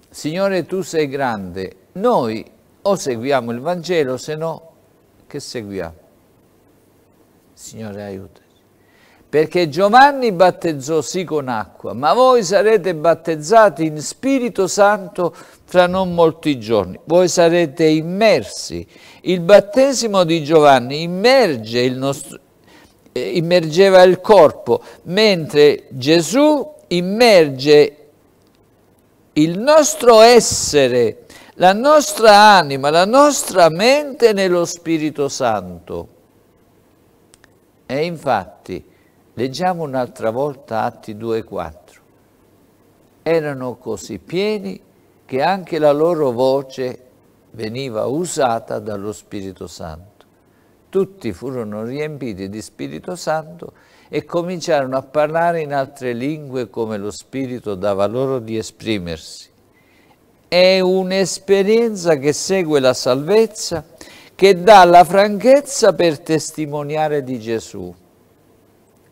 Signore, tu sei grande, noi o seguiamo il Vangelo, se no che seguiamo? Signore, aiutaci. Perché Giovanni battezzò sì con acqua, ma voi sarete battezzati in Spirito Santo fra non molti giorni, voi sarete immersi. Il battesimo di Giovanni immerge il nostro, eh, immergeva il corpo, mentre Gesù immerge il nostro essere, la nostra anima, la nostra mente nello Spirito Santo. E infatti, leggiamo un'altra volta Atti 2,4. Erano così pieni che anche la loro voce veniva usata dallo Spirito Santo. Tutti furono riempiti di Spirito Santo e cominciarono a parlare in altre lingue come lo Spirito dava loro di esprimersi. È un'esperienza che segue la salvezza, che dà la franchezza per testimoniare di Gesù.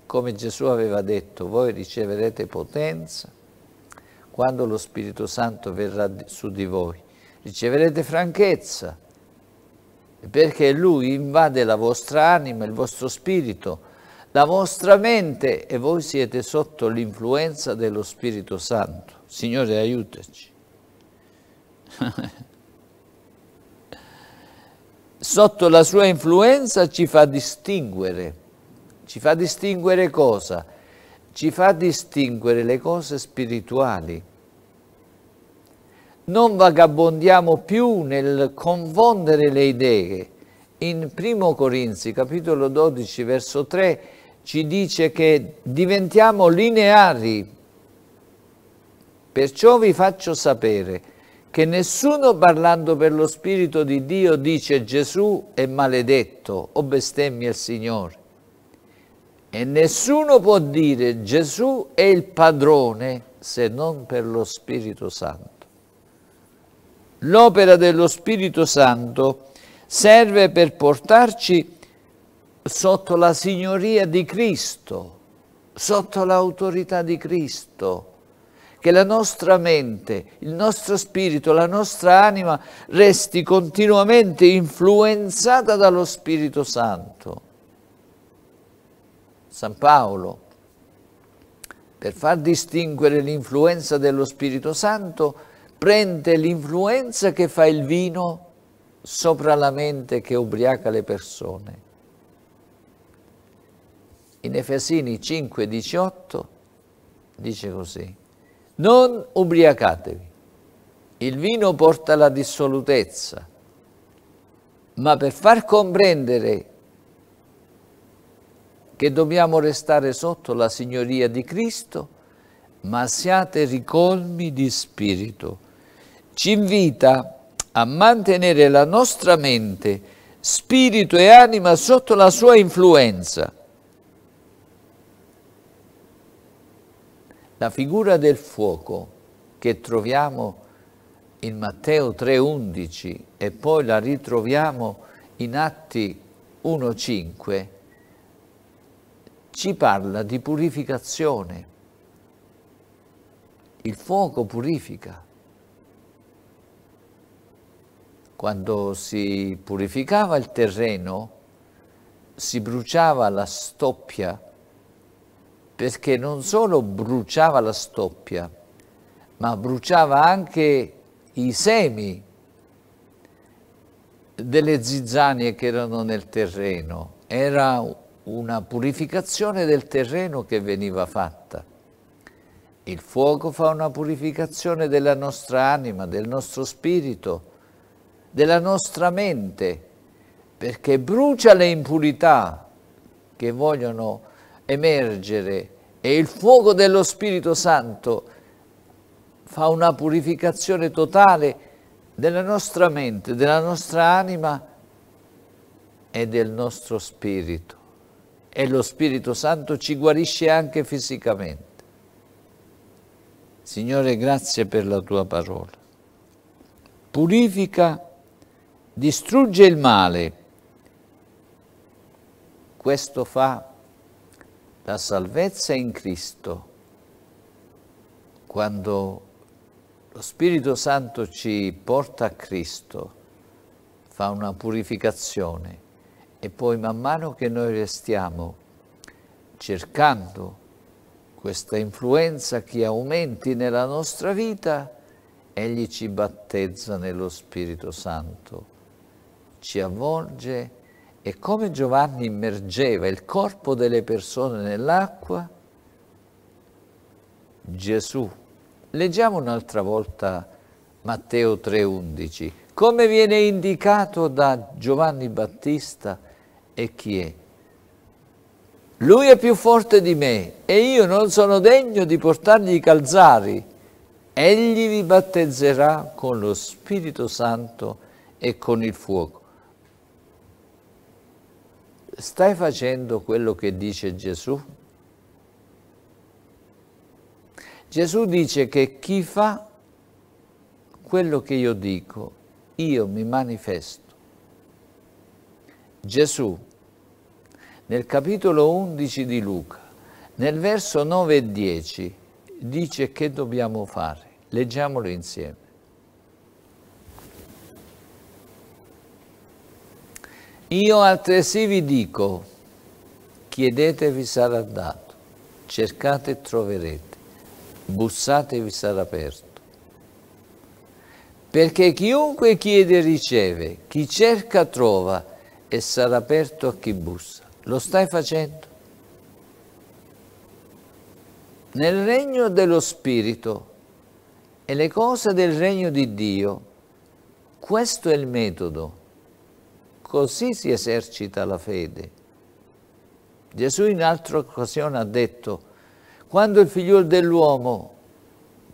Come Gesù aveva detto, voi riceverete potenza quando lo Spirito Santo verrà su di voi. Riceverete franchezza, perché Lui invade la vostra anima, il vostro spirito, la vostra mente e voi siete sotto l'influenza dello Spirito Santo. Signore, aiutaci. sotto la sua influenza ci fa distinguere. Ci fa distinguere cosa? ci fa distinguere le cose spirituali. Non vagabondiamo più nel confondere le idee. In 1 Corinzi, capitolo 12, verso 3, ci dice che diventiamo lineari. Perciò vi faccio sapere che nessuno parlando per lo Spirito di Dio dice Gesù è maledetto o bestemmia il Signore e nessuno può dire Gesù è il padrone se non per lo Spirito Santo. L'opera dello Spirito Santo serve per portarci sotto la signoria di Cristo, sotto l'autorità di Cristo, che la nostra mente, il nostro spirito, la nostra anima resti continuamente influenzata dallo Spirito Santo. San Paolo, per far distinguere l'influenza dello Spirito Santo, prende l'influenza che fa il vino sopra la mente che ubriaca le persone. In Efesini 5, 18 dice così, non ubriacatevi, il vino porta alla dissolutezza, ma per far comprendere che dobbiamo restare sotto la signoria di Cristo, ma siate ricolmi di spirito. Ci invita a mantenere la nostra mente, spirito e anima sotto la sua influenza. La figura del fuoco che troviamo in Matteo 3,11 e poi la ritroviamo in Atti 1,5 ci parla di purificazione. Il fuoco purifica. Quando si purificava il terreno, si bruciava la stoppia, perché non solo bruciava la stoppia, ma bruciava anche i semi delle zizzanie che erano nel terreno. Era una purificazione del terreno che veniva fatta. Il fuoco fa una purificazione della nostra anima, del nostro spirito, della nostra mente, perché brucia le impurità che vogliono emergere e il fuoco dello Spirito Santo fa una purificazione totale della nostra mente, della nostra anima e del nostro spirito e lo Spirito Santo ci guarisce anche fisicamente. Signore, grazie per la tua parola. Purifica, distrugge il male. Questo fa la salvezza in Cristo. Quando lo Spirito Santo ci porta a Cristo, fa una purificazione e poi man mano che noi restiamo cercando questa influenza che aumenti nella nostra vita, Egli ci battezza nello Spirito Santo, ci avvolge e come Giovanni immergeva il corpo delle persone nell'acqua, Gesù. Leggiamo un'altra volta Matteo 3,11. Come viene indicato da Giovanni Battista, e chi è? Lui è più forte di me e io non sono degno di portargli i calzari. Egli vi battezzerà con lo Spirito Santo e con il fuoco. Stai facendo quello che dice Gesù? Gesù dice che chi fa quello che io dico, io mi manifesto. Gesù nel capitolo 11 di Luca, nel verso 9 e 10, dice che dobbiamo fare. Leggiamolo insieme. Io altresì vi dico, chiedetevi sarà dato, cercate e troverete, bussatevi sarà aperto. Perché chiunque chiede riceve, chi cerca trova, e sarà aperto a chi bussa. Lo stai facendo? Nel regno dello Spirito e le cose del regno di Dio, questo è il metodo. Così si esercita la fede. Gesù in altra occasione ha detto, quando il figliuolo dell'uomo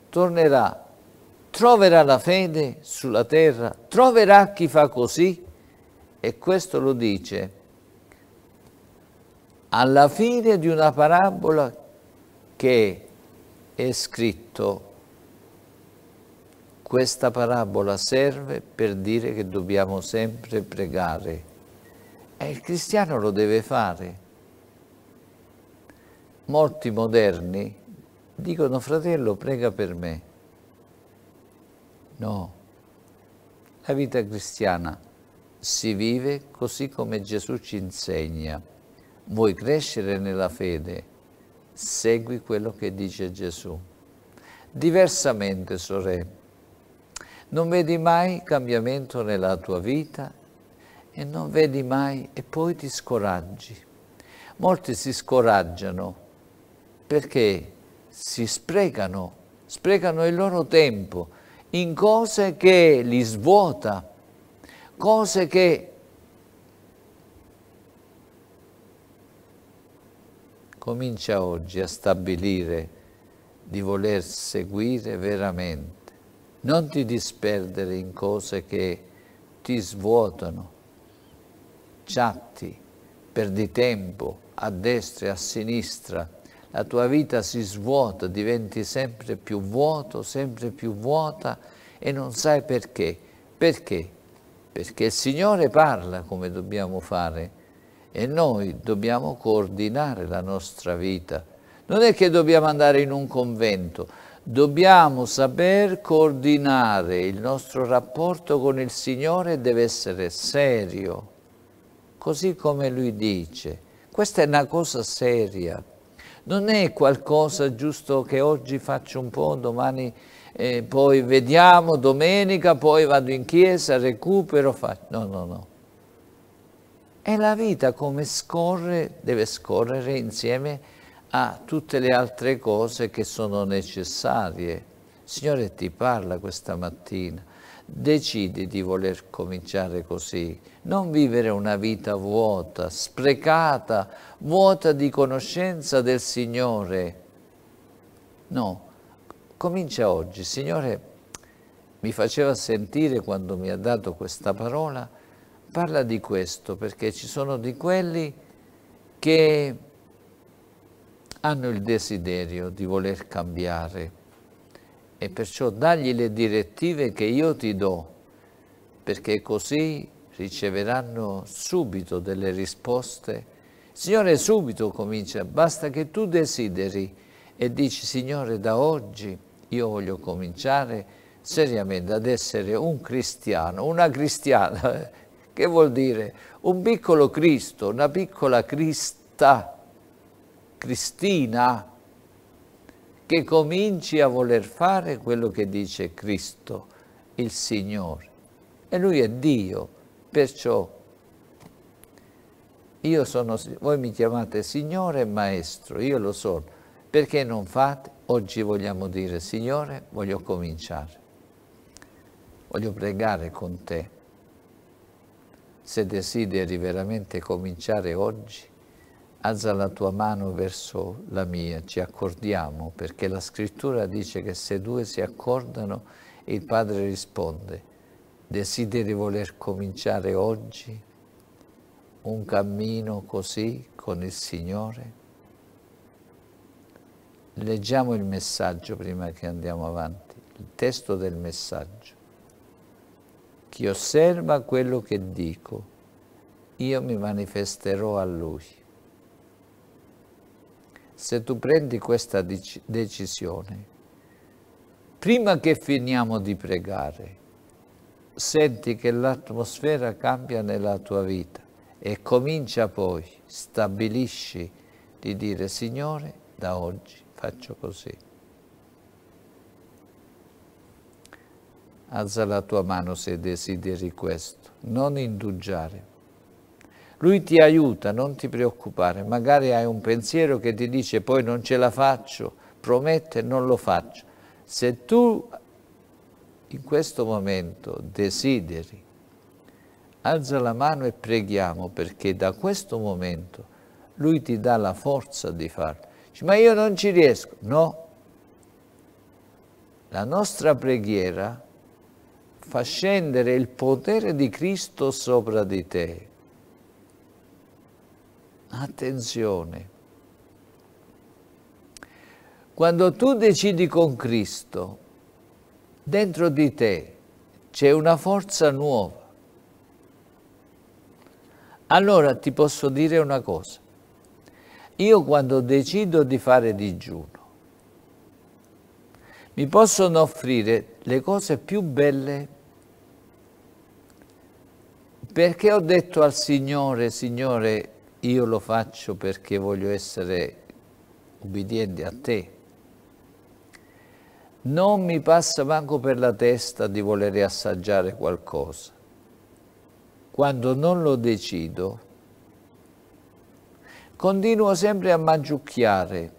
tornerà, troverà la fede sulla terra, troverà chi fa così e questo lo dice alla fine di una parabola che è scritto questa parabola serve per dire che dobbiamo sempre pregare e il cristiano lo deve fare. Molti moderni dicono fratello prega per me. No, la vita cristiana si vive così come Gesù ci insegna. Vuoi crescere nella fede? Segui quello che dice Gesù. Diversamente, sorella, non vedi mai cambiamento nella tua vita e non vedi mai e poi ti scoraggi. Molti si scoraggiano perché si sprecano, sprecano il loro tempo in cose che li svuota, cose che comincia oggi a stabilire di voler seguire veramente. Non ti disperdere in cose che ti svuotano, chatti, perdi tempo a destra e a sinistra, la tua vita si svuota, diventi sempre più vuoto, sempre più vuota e non sai perché. Perché? perché il Signore parla come dobbiamo fare e noi dobbiamo coordinare la nostra vita. Non è che dobbiamo andare in un convento, dobbiamo saper coordinare il nostro rapporto con il Signore deve essere serio, così come Lui dice. Questa è una cosa seria, non è qualcosa giusto che oggi faccio un po', domani e poi vediamo domenica, poi vado in chiesa, recupero, faccio... No, no, no. E la vita come scorre deve scorrere insieme a tutte le altre cose che sono necessarie. Signore ti parla questa mattina. Decidi di voler cominciare così, non vivere una vita vuota, sprecata, vuota di conoscenza del Signore. No, comincia oggi. Signore, mi faceva sentire quando mi ha dato questa parola, parla di questo, perché ci sono di quelli che hanno il desiderio di voler cambiare e perciò dagli le direttive che io ti do, perché così riceveranno subito delle risposte. Signore, subito comincia, basta che tu desideri e dici, Signore, da oggi io voglio cominciare seriamente ad essere un cristiano, una cristiana, che vuol dire un piccolo Cristo, una piccola Crista, Cristina, che cominci a voler fare quello che dice Cristo, il Signore. E Lui è Dio, perciò io sono, voi mi chiamate Signore e Maestro, io lo sono, perché non fate Oggi vogliamo dire, Signore, voglio cominciare, voglio pregare con te. Se desideri veramente cominciare oggi, alza la tua mano verso la mia, ci accordiamo, perché la scrittura dice che se due si accordano, il Padre risponde, desideri voler cominciare oggi un cammino così con il Signore? Leggiamo il messaggio prima che andiamo avanti, il testo del messaggio. Chi osserva quello che dico, io mi manifesterò a lui. Se tu prendi questa decisione, prima che finiamo di pregare, senti che l'atmosfera cambia nella tua vita e comincia poi, stabilisci di dire Signore, da oggi faccio così. Alza la tua mano se desideri questo, non indugiare. Lui ti aiuta, non ti preoccupare. Magari hai un pensiero che ti dice poi non ce la faccio, promette non lo faccio. Se tu in questo momento desideri, alza la mano e preghiamo perché da questo momento lui ti dà la forza di farlo. Dice, ma io non ci riesco. No. La nostra preghiera fa scendere il potere di Cristo sopra di te. Attenzione. Quando tu decidi con Cristo, dentro di te c'è una forza nuova. Allora ti posso dire una cosa. Io quando decido di fare digiuno, mi possono offrire le cose più belle perché ho detto al Signore, Signore, io lo faccio perché voglio essere ubbidiente a te. Non mi passa manco per la testa di volere assaggiare qualcosa. Quando non lo decido, continuo sempre a mangiucchiare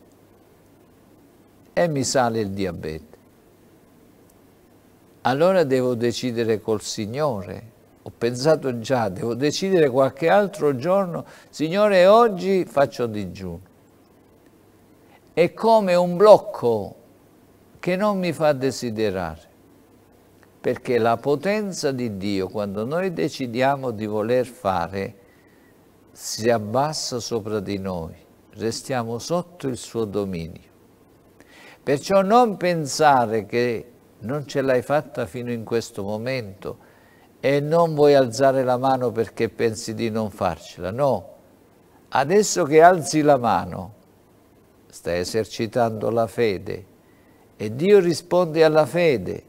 e mi sale il diabete. Allora devo decidere col Signore. Ho pensato già, devo decidere qualche altro giorno, Signore oggi faccio digiuno. È come un blocco che non mi fa desiderare, perché la potenza di Dio, quando noi decidiamo di voler fare, si abbassa sopra di noi, restiamo sotto il suo dominio. Perciò non pensare che non ce l'hai fatta fino in questo momento e non vuoi alzare la mano perché pensi di non farcela, no. Adesso che alzi la mano, stai esercitando la fede e Dio risponde alla fede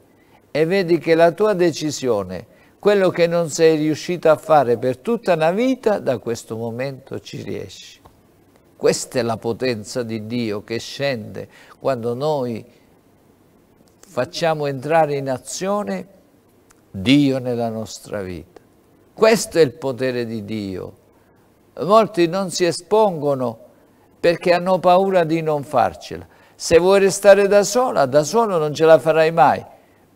e vedi che la tua decisione quello che non sei riuscito a fare per tutta una vita, da questo momento ci riesci. Questa è la potenza di Dio che scende quando noi facciamo entrare in azione Dio nella nostra vita. Questo è il potere di Dio. Molti non si espongono perché hanno paura di non farcela. Se vuoi restare da sola, da solo non ce la farai mai.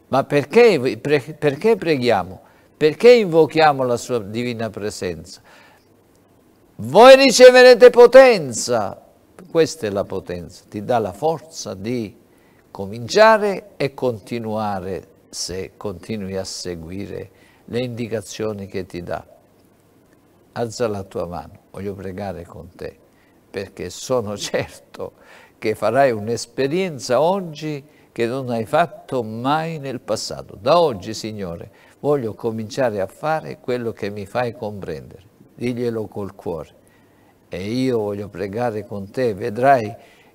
Ma perché, perché preghiamo? Perché invochiamo la sua divina presenza? Voi riceverete potenza, questa è la potenza, ti dà la forza di cominciare e continuare se continui a seguire le indicazioni che ti dà. Alza la tua mano, voglio pregare con te, perché sono certo che farai un'esperienza oggi che non hai fatto mai nel passato. Da oggi, Signore, voglio cominciare a fare quello che mi fai comprendere, diglielo col cuore. E io voglio pregare con te, vedrai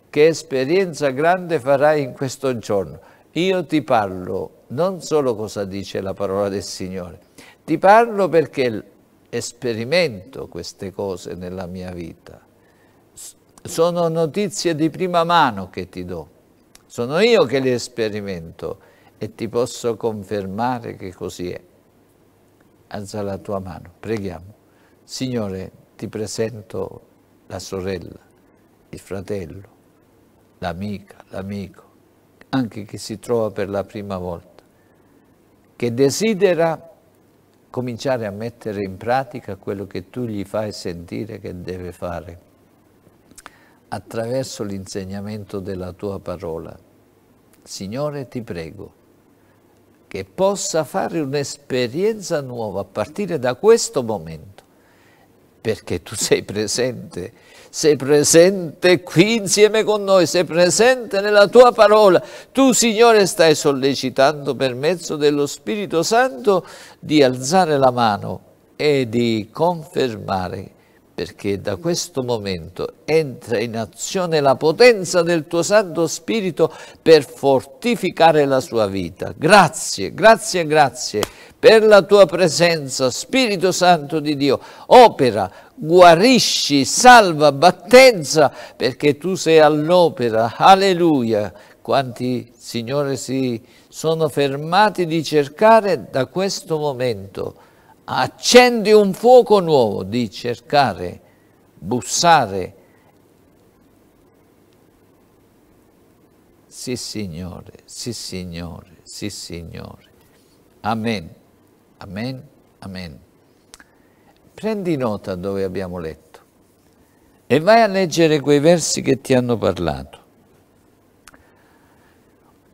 che esperienza grande farai in questo giorno. Io ti parlo non solo cosa dice la parola del Signore, ti parlo perché sperimento queste cose nella mia vita. Sono notizie di prima mano che ti do, sono io che le sperimento e ti posso confermare che così è. Alza la tua mano, preghiamo. Signore, ti presento la sorella, il fratello, l'amica, l'amico, anche chi si trova per la prima volta, che desidera cominciare a mettere in pratica quello che tu gli fai sentire che deve fare attraverso l'insegnamento della tua parola. Signore, ti prego, che possa fare un'esperienza nuova a partire da questo momento, perché tu sei presente, sei presente qui insieme con noi, sei presente nella tua parola. Tu, Signore, stai sollecitando per mezzo dello Spirito Santo di alzare la mano e di confermare perché da questo momento entra in azione la potenza del tuo Santo Spirito per fortificare la sua vita. Grazie, grazie, grazie per la tua presenza, Spirito Santo di Dio. Opera, guarisci, salva, battenza, perché tu sei all'opera. Alleluia. Quanti, Signore, si sono fermati di cercare da questo momento accendi un fuoco nuovo di cercare, bussare. Sì Signore, sì Signore, sì Signore. Amen, amen, amen. Prendi nota dove abbiamo letto e vai a leggere quei versi che ti hanno parlato.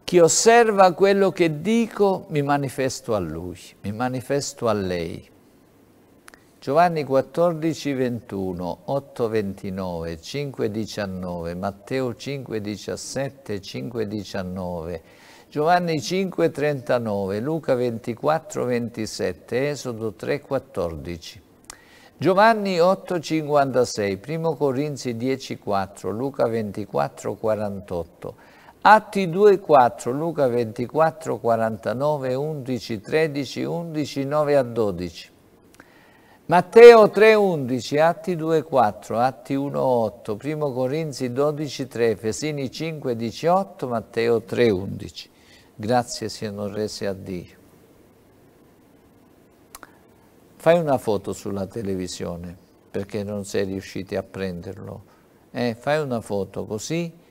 Chi osserva quello che dico mi manifesto a lui, mi manifesto a lei. Giovanni 14, 21, 8, 29, 5, 19, Matteo 5, 17, 5, 19, Giovanni 5, 39, Luca 24, 27, Esodo 3, 14. Giovanni 8, 56, 1 Corinzi 10, 4, Luca 24, 48, Atti 2, 4, Luca 24, 49, 11, 13, 11, 9 a 12. Matteo 3, 11, Atti 2, 4, Atti 1, 8, 1 Corinzi 12, 3, Fesini 5, 18, Matteo 3, 11. Grazie siano rese a Dio. Fai una foto sulla televisione perché non sei riusciti a prenderlo. Eh, fai una foto così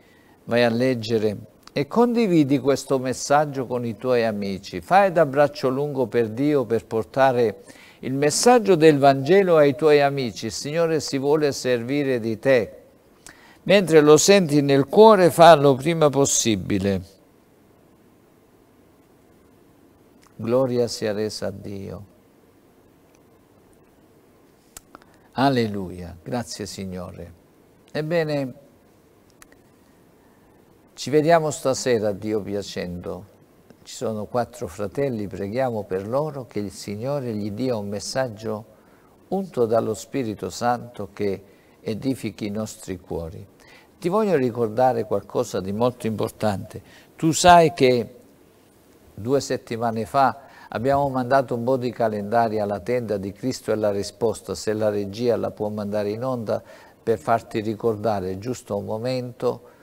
vai a leggere e condividi questo messaggio con i tuoi amici. Fai da braccio lungo per Dio per portare il messaggio del Vangelo ai tuoi amici. Il Signore si vuole servire di te. Mentre lo senti nel cuore, fallo prima possibile. Gloria sia resa a Dio. Alleluia. Grazie Signore. Ebbene, ci vediamo stasera, Dio piacendo. Ci sono quattro fratelli, preghiamo per loro che il Signore gli dia un messaggio unto dallo Spirito Santo che edifichi i nostri cuori. Ti voglio ricordare qualcosa di molto importante. Tu sai che due settimane fa abbiamo mandato un po' di calendari alla tenda di Cristo e la risposta, se la regia la può mandare in onda per farti ricordare giusto un momento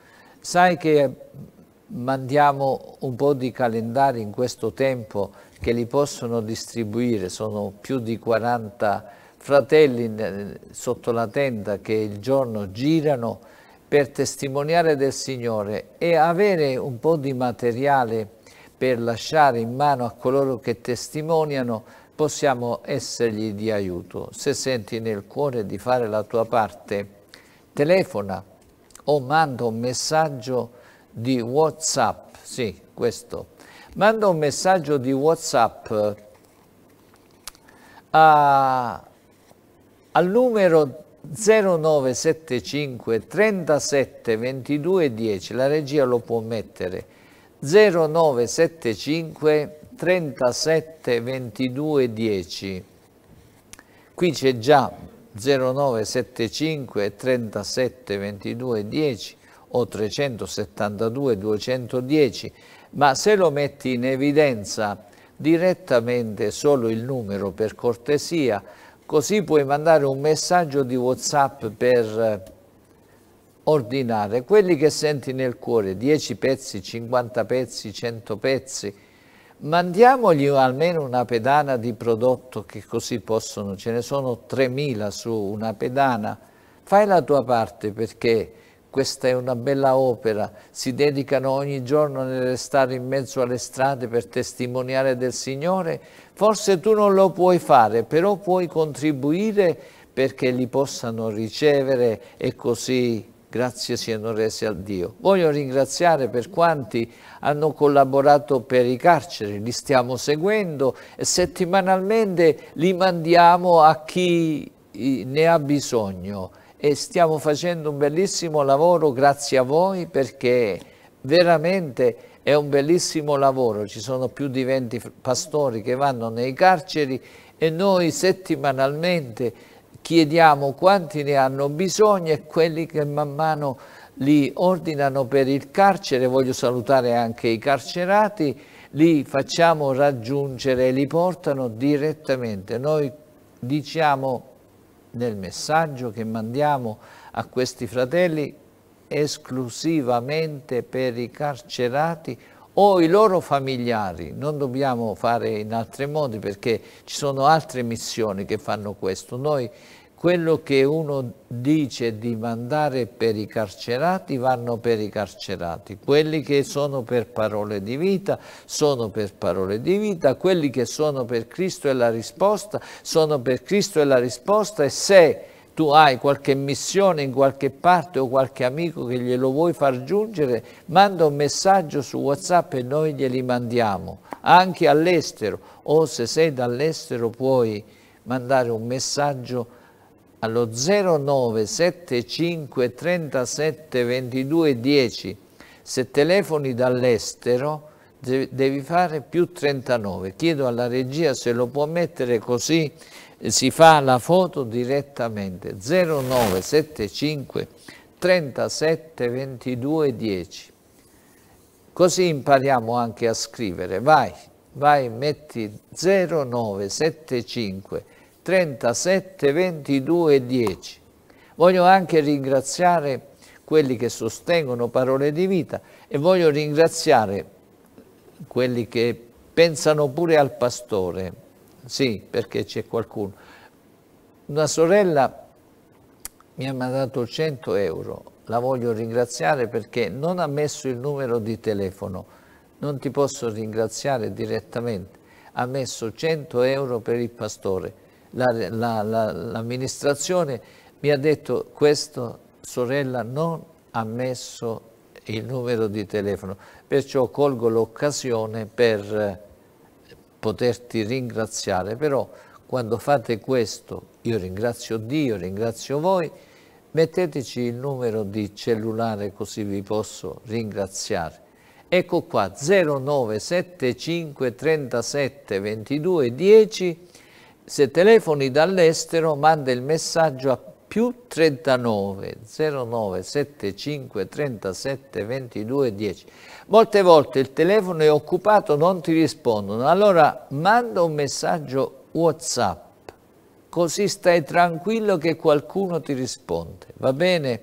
Sai che mandiamo un po' di calendari in questo tempo che li possono distribuire, sono più di 40 fratelli sotto la tenda che il giorno girano per testimoniare del Signore e avere un po' di materiale per lasciare in mano a coloro che testimoniano possiamo essergli di aiuto. Se senti nel cuore di fare la tua parte, telefona o mando un messaggio di Whatsapp, sì, questo, manda un messaggio di Whatsapp a, eh, al numero 0975 37 22 10, la regia lo può mettere, 0975 37 22 10. Qui c'è già 0975 37 22 10 o 372 210, ma se lo metti in evidenza direttamente solo il numero per cortesia, così puoi mandare un messaggio di Whatsapp per ordinare quelli che senti nel cuore, 10 pezzi, 50 pezzi, 100 pezzi, mandiamogli almeno una pedana di prodotto che così possono, ce ne sono 3.000 su una pedana, fai la tua parte perché questa è una bella opera, si dedicano ogni giorno nel restare in mezzo alle strade per testimoniare del Signore, forse tu non lo puoi fare, però puoi contribuire perché li possano ricevere e così Grazie siano rese al Dio. Voglio ringraziare per quanti hanno collaborato per i carceri, li stiamo seguendo e settimanalmente li mandiamo a chi ne ha bisogno e stiamo facendo un bellissimo lavoro grazie a voi perché veramente è un bellissimo lavoro, ci sono più di 20 pastori che vanno nei carceri e noi settimanalmente chiediamo quanti ne hanno bisogno e quelli che man mano li ordinano per il carcere, voglio salutare anche i carcerati, li facciamo raggiungere, li portano direttamente. Noi diciamo nel messaggio che mandiamo a questi fratelli esclusivamente per i carcerati o i loro familiari, non dobbiamo fare in altri modi perché ci sono altre missioni che fanno questo. Noi quello che uno dice di mandare per i carcerati vanno per i carcerati, quelli che sono per parole di vita sono per parole di vita, quelli che sono per Cristo e la risposta sono per Cristo e la risposta e se tu hai qualche missione in qualche parte o qualche amico che glielo vuoi far giungere, manda un messaggio su WhatsApp e noi glieli mandiamo, anche all'estero o se sei dall'estero puoi mandare un messaggio allo 0975 37 22 10. Se telefoni dall'estero devi fare più 39. Chiedo alla regia se lo può mettere così si fa la foto direttamente 0975 37 22 10 così impariamo anche a scrivere vai vai metti 0975 37 22 10 voglio anche ringraziare quelli che sostengono parole di vita e voglio ringraziare quelli che pensano pure al pastore sì, perché c'è qualcuno. Una sorella mi ha mandato 100 euro, la voglio ringraziare perché non ha messo il numero di telefono, non ti posso ringraziare direttamente, ha messo 100 euro per il pastore. L'amministrazione la, la, la, mi ha detto questo sorella non ha messo il numero di telefono, perciò colgo l'occasione per poterti ringraziare, però quando fate questo, io ringrazio Dio, ringrazio voi, metteteci il numero di cellulare così vi posso ringraziare. Ecco qua 0975 37 22 10, se telefoni dall'estero manda il messaggio a più 39 09 75 37 22 10 molte volte il telefono è occupato non ti rispondono allora manda un messaggio whatsapp così stai tranquillo che qualcuno ti risponde va bene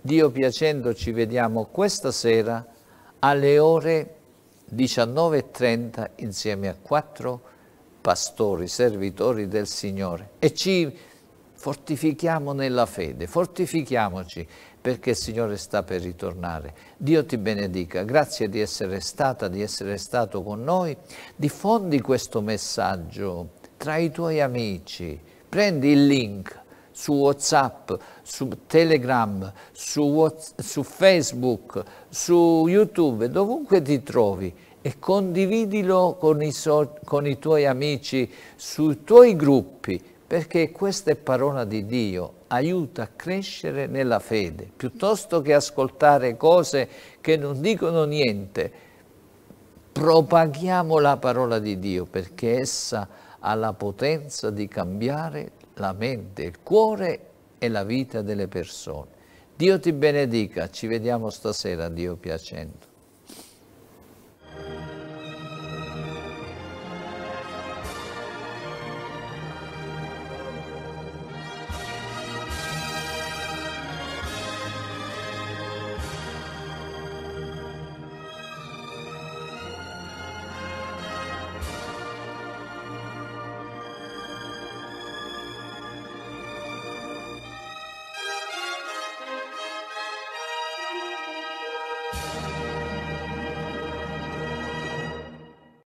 Dio piacendo ci vediamo questa sera alle ore 19.30 insieme a quattro pastori, servitori del Signore e ci fortifichiamo nella fede, fortifichiamoci perché il Signore sta per ritornare. Dio ti benedica, grazie di essere stata, di essere stato con noi. Diffondi questo messaggio tra i tuoi amici, prendi il link su Whatsapp, su Telegram, su, What's, su Facebook, su YouTube, dovunque ti trovi e condividilo con i, so, con i tuoi amici, sui tuoi gruppi perché questa parola di Dio, aiuta a crescere nella fede, piuttosto che ascoltare cose che non dicono niente. Propaghiamo la parola di Dio perché essa ha la potenza di cambiare la mente, il cuore e la vita delle persone. Dio ti benedica, ci vediamo stasera, Dio piacendo.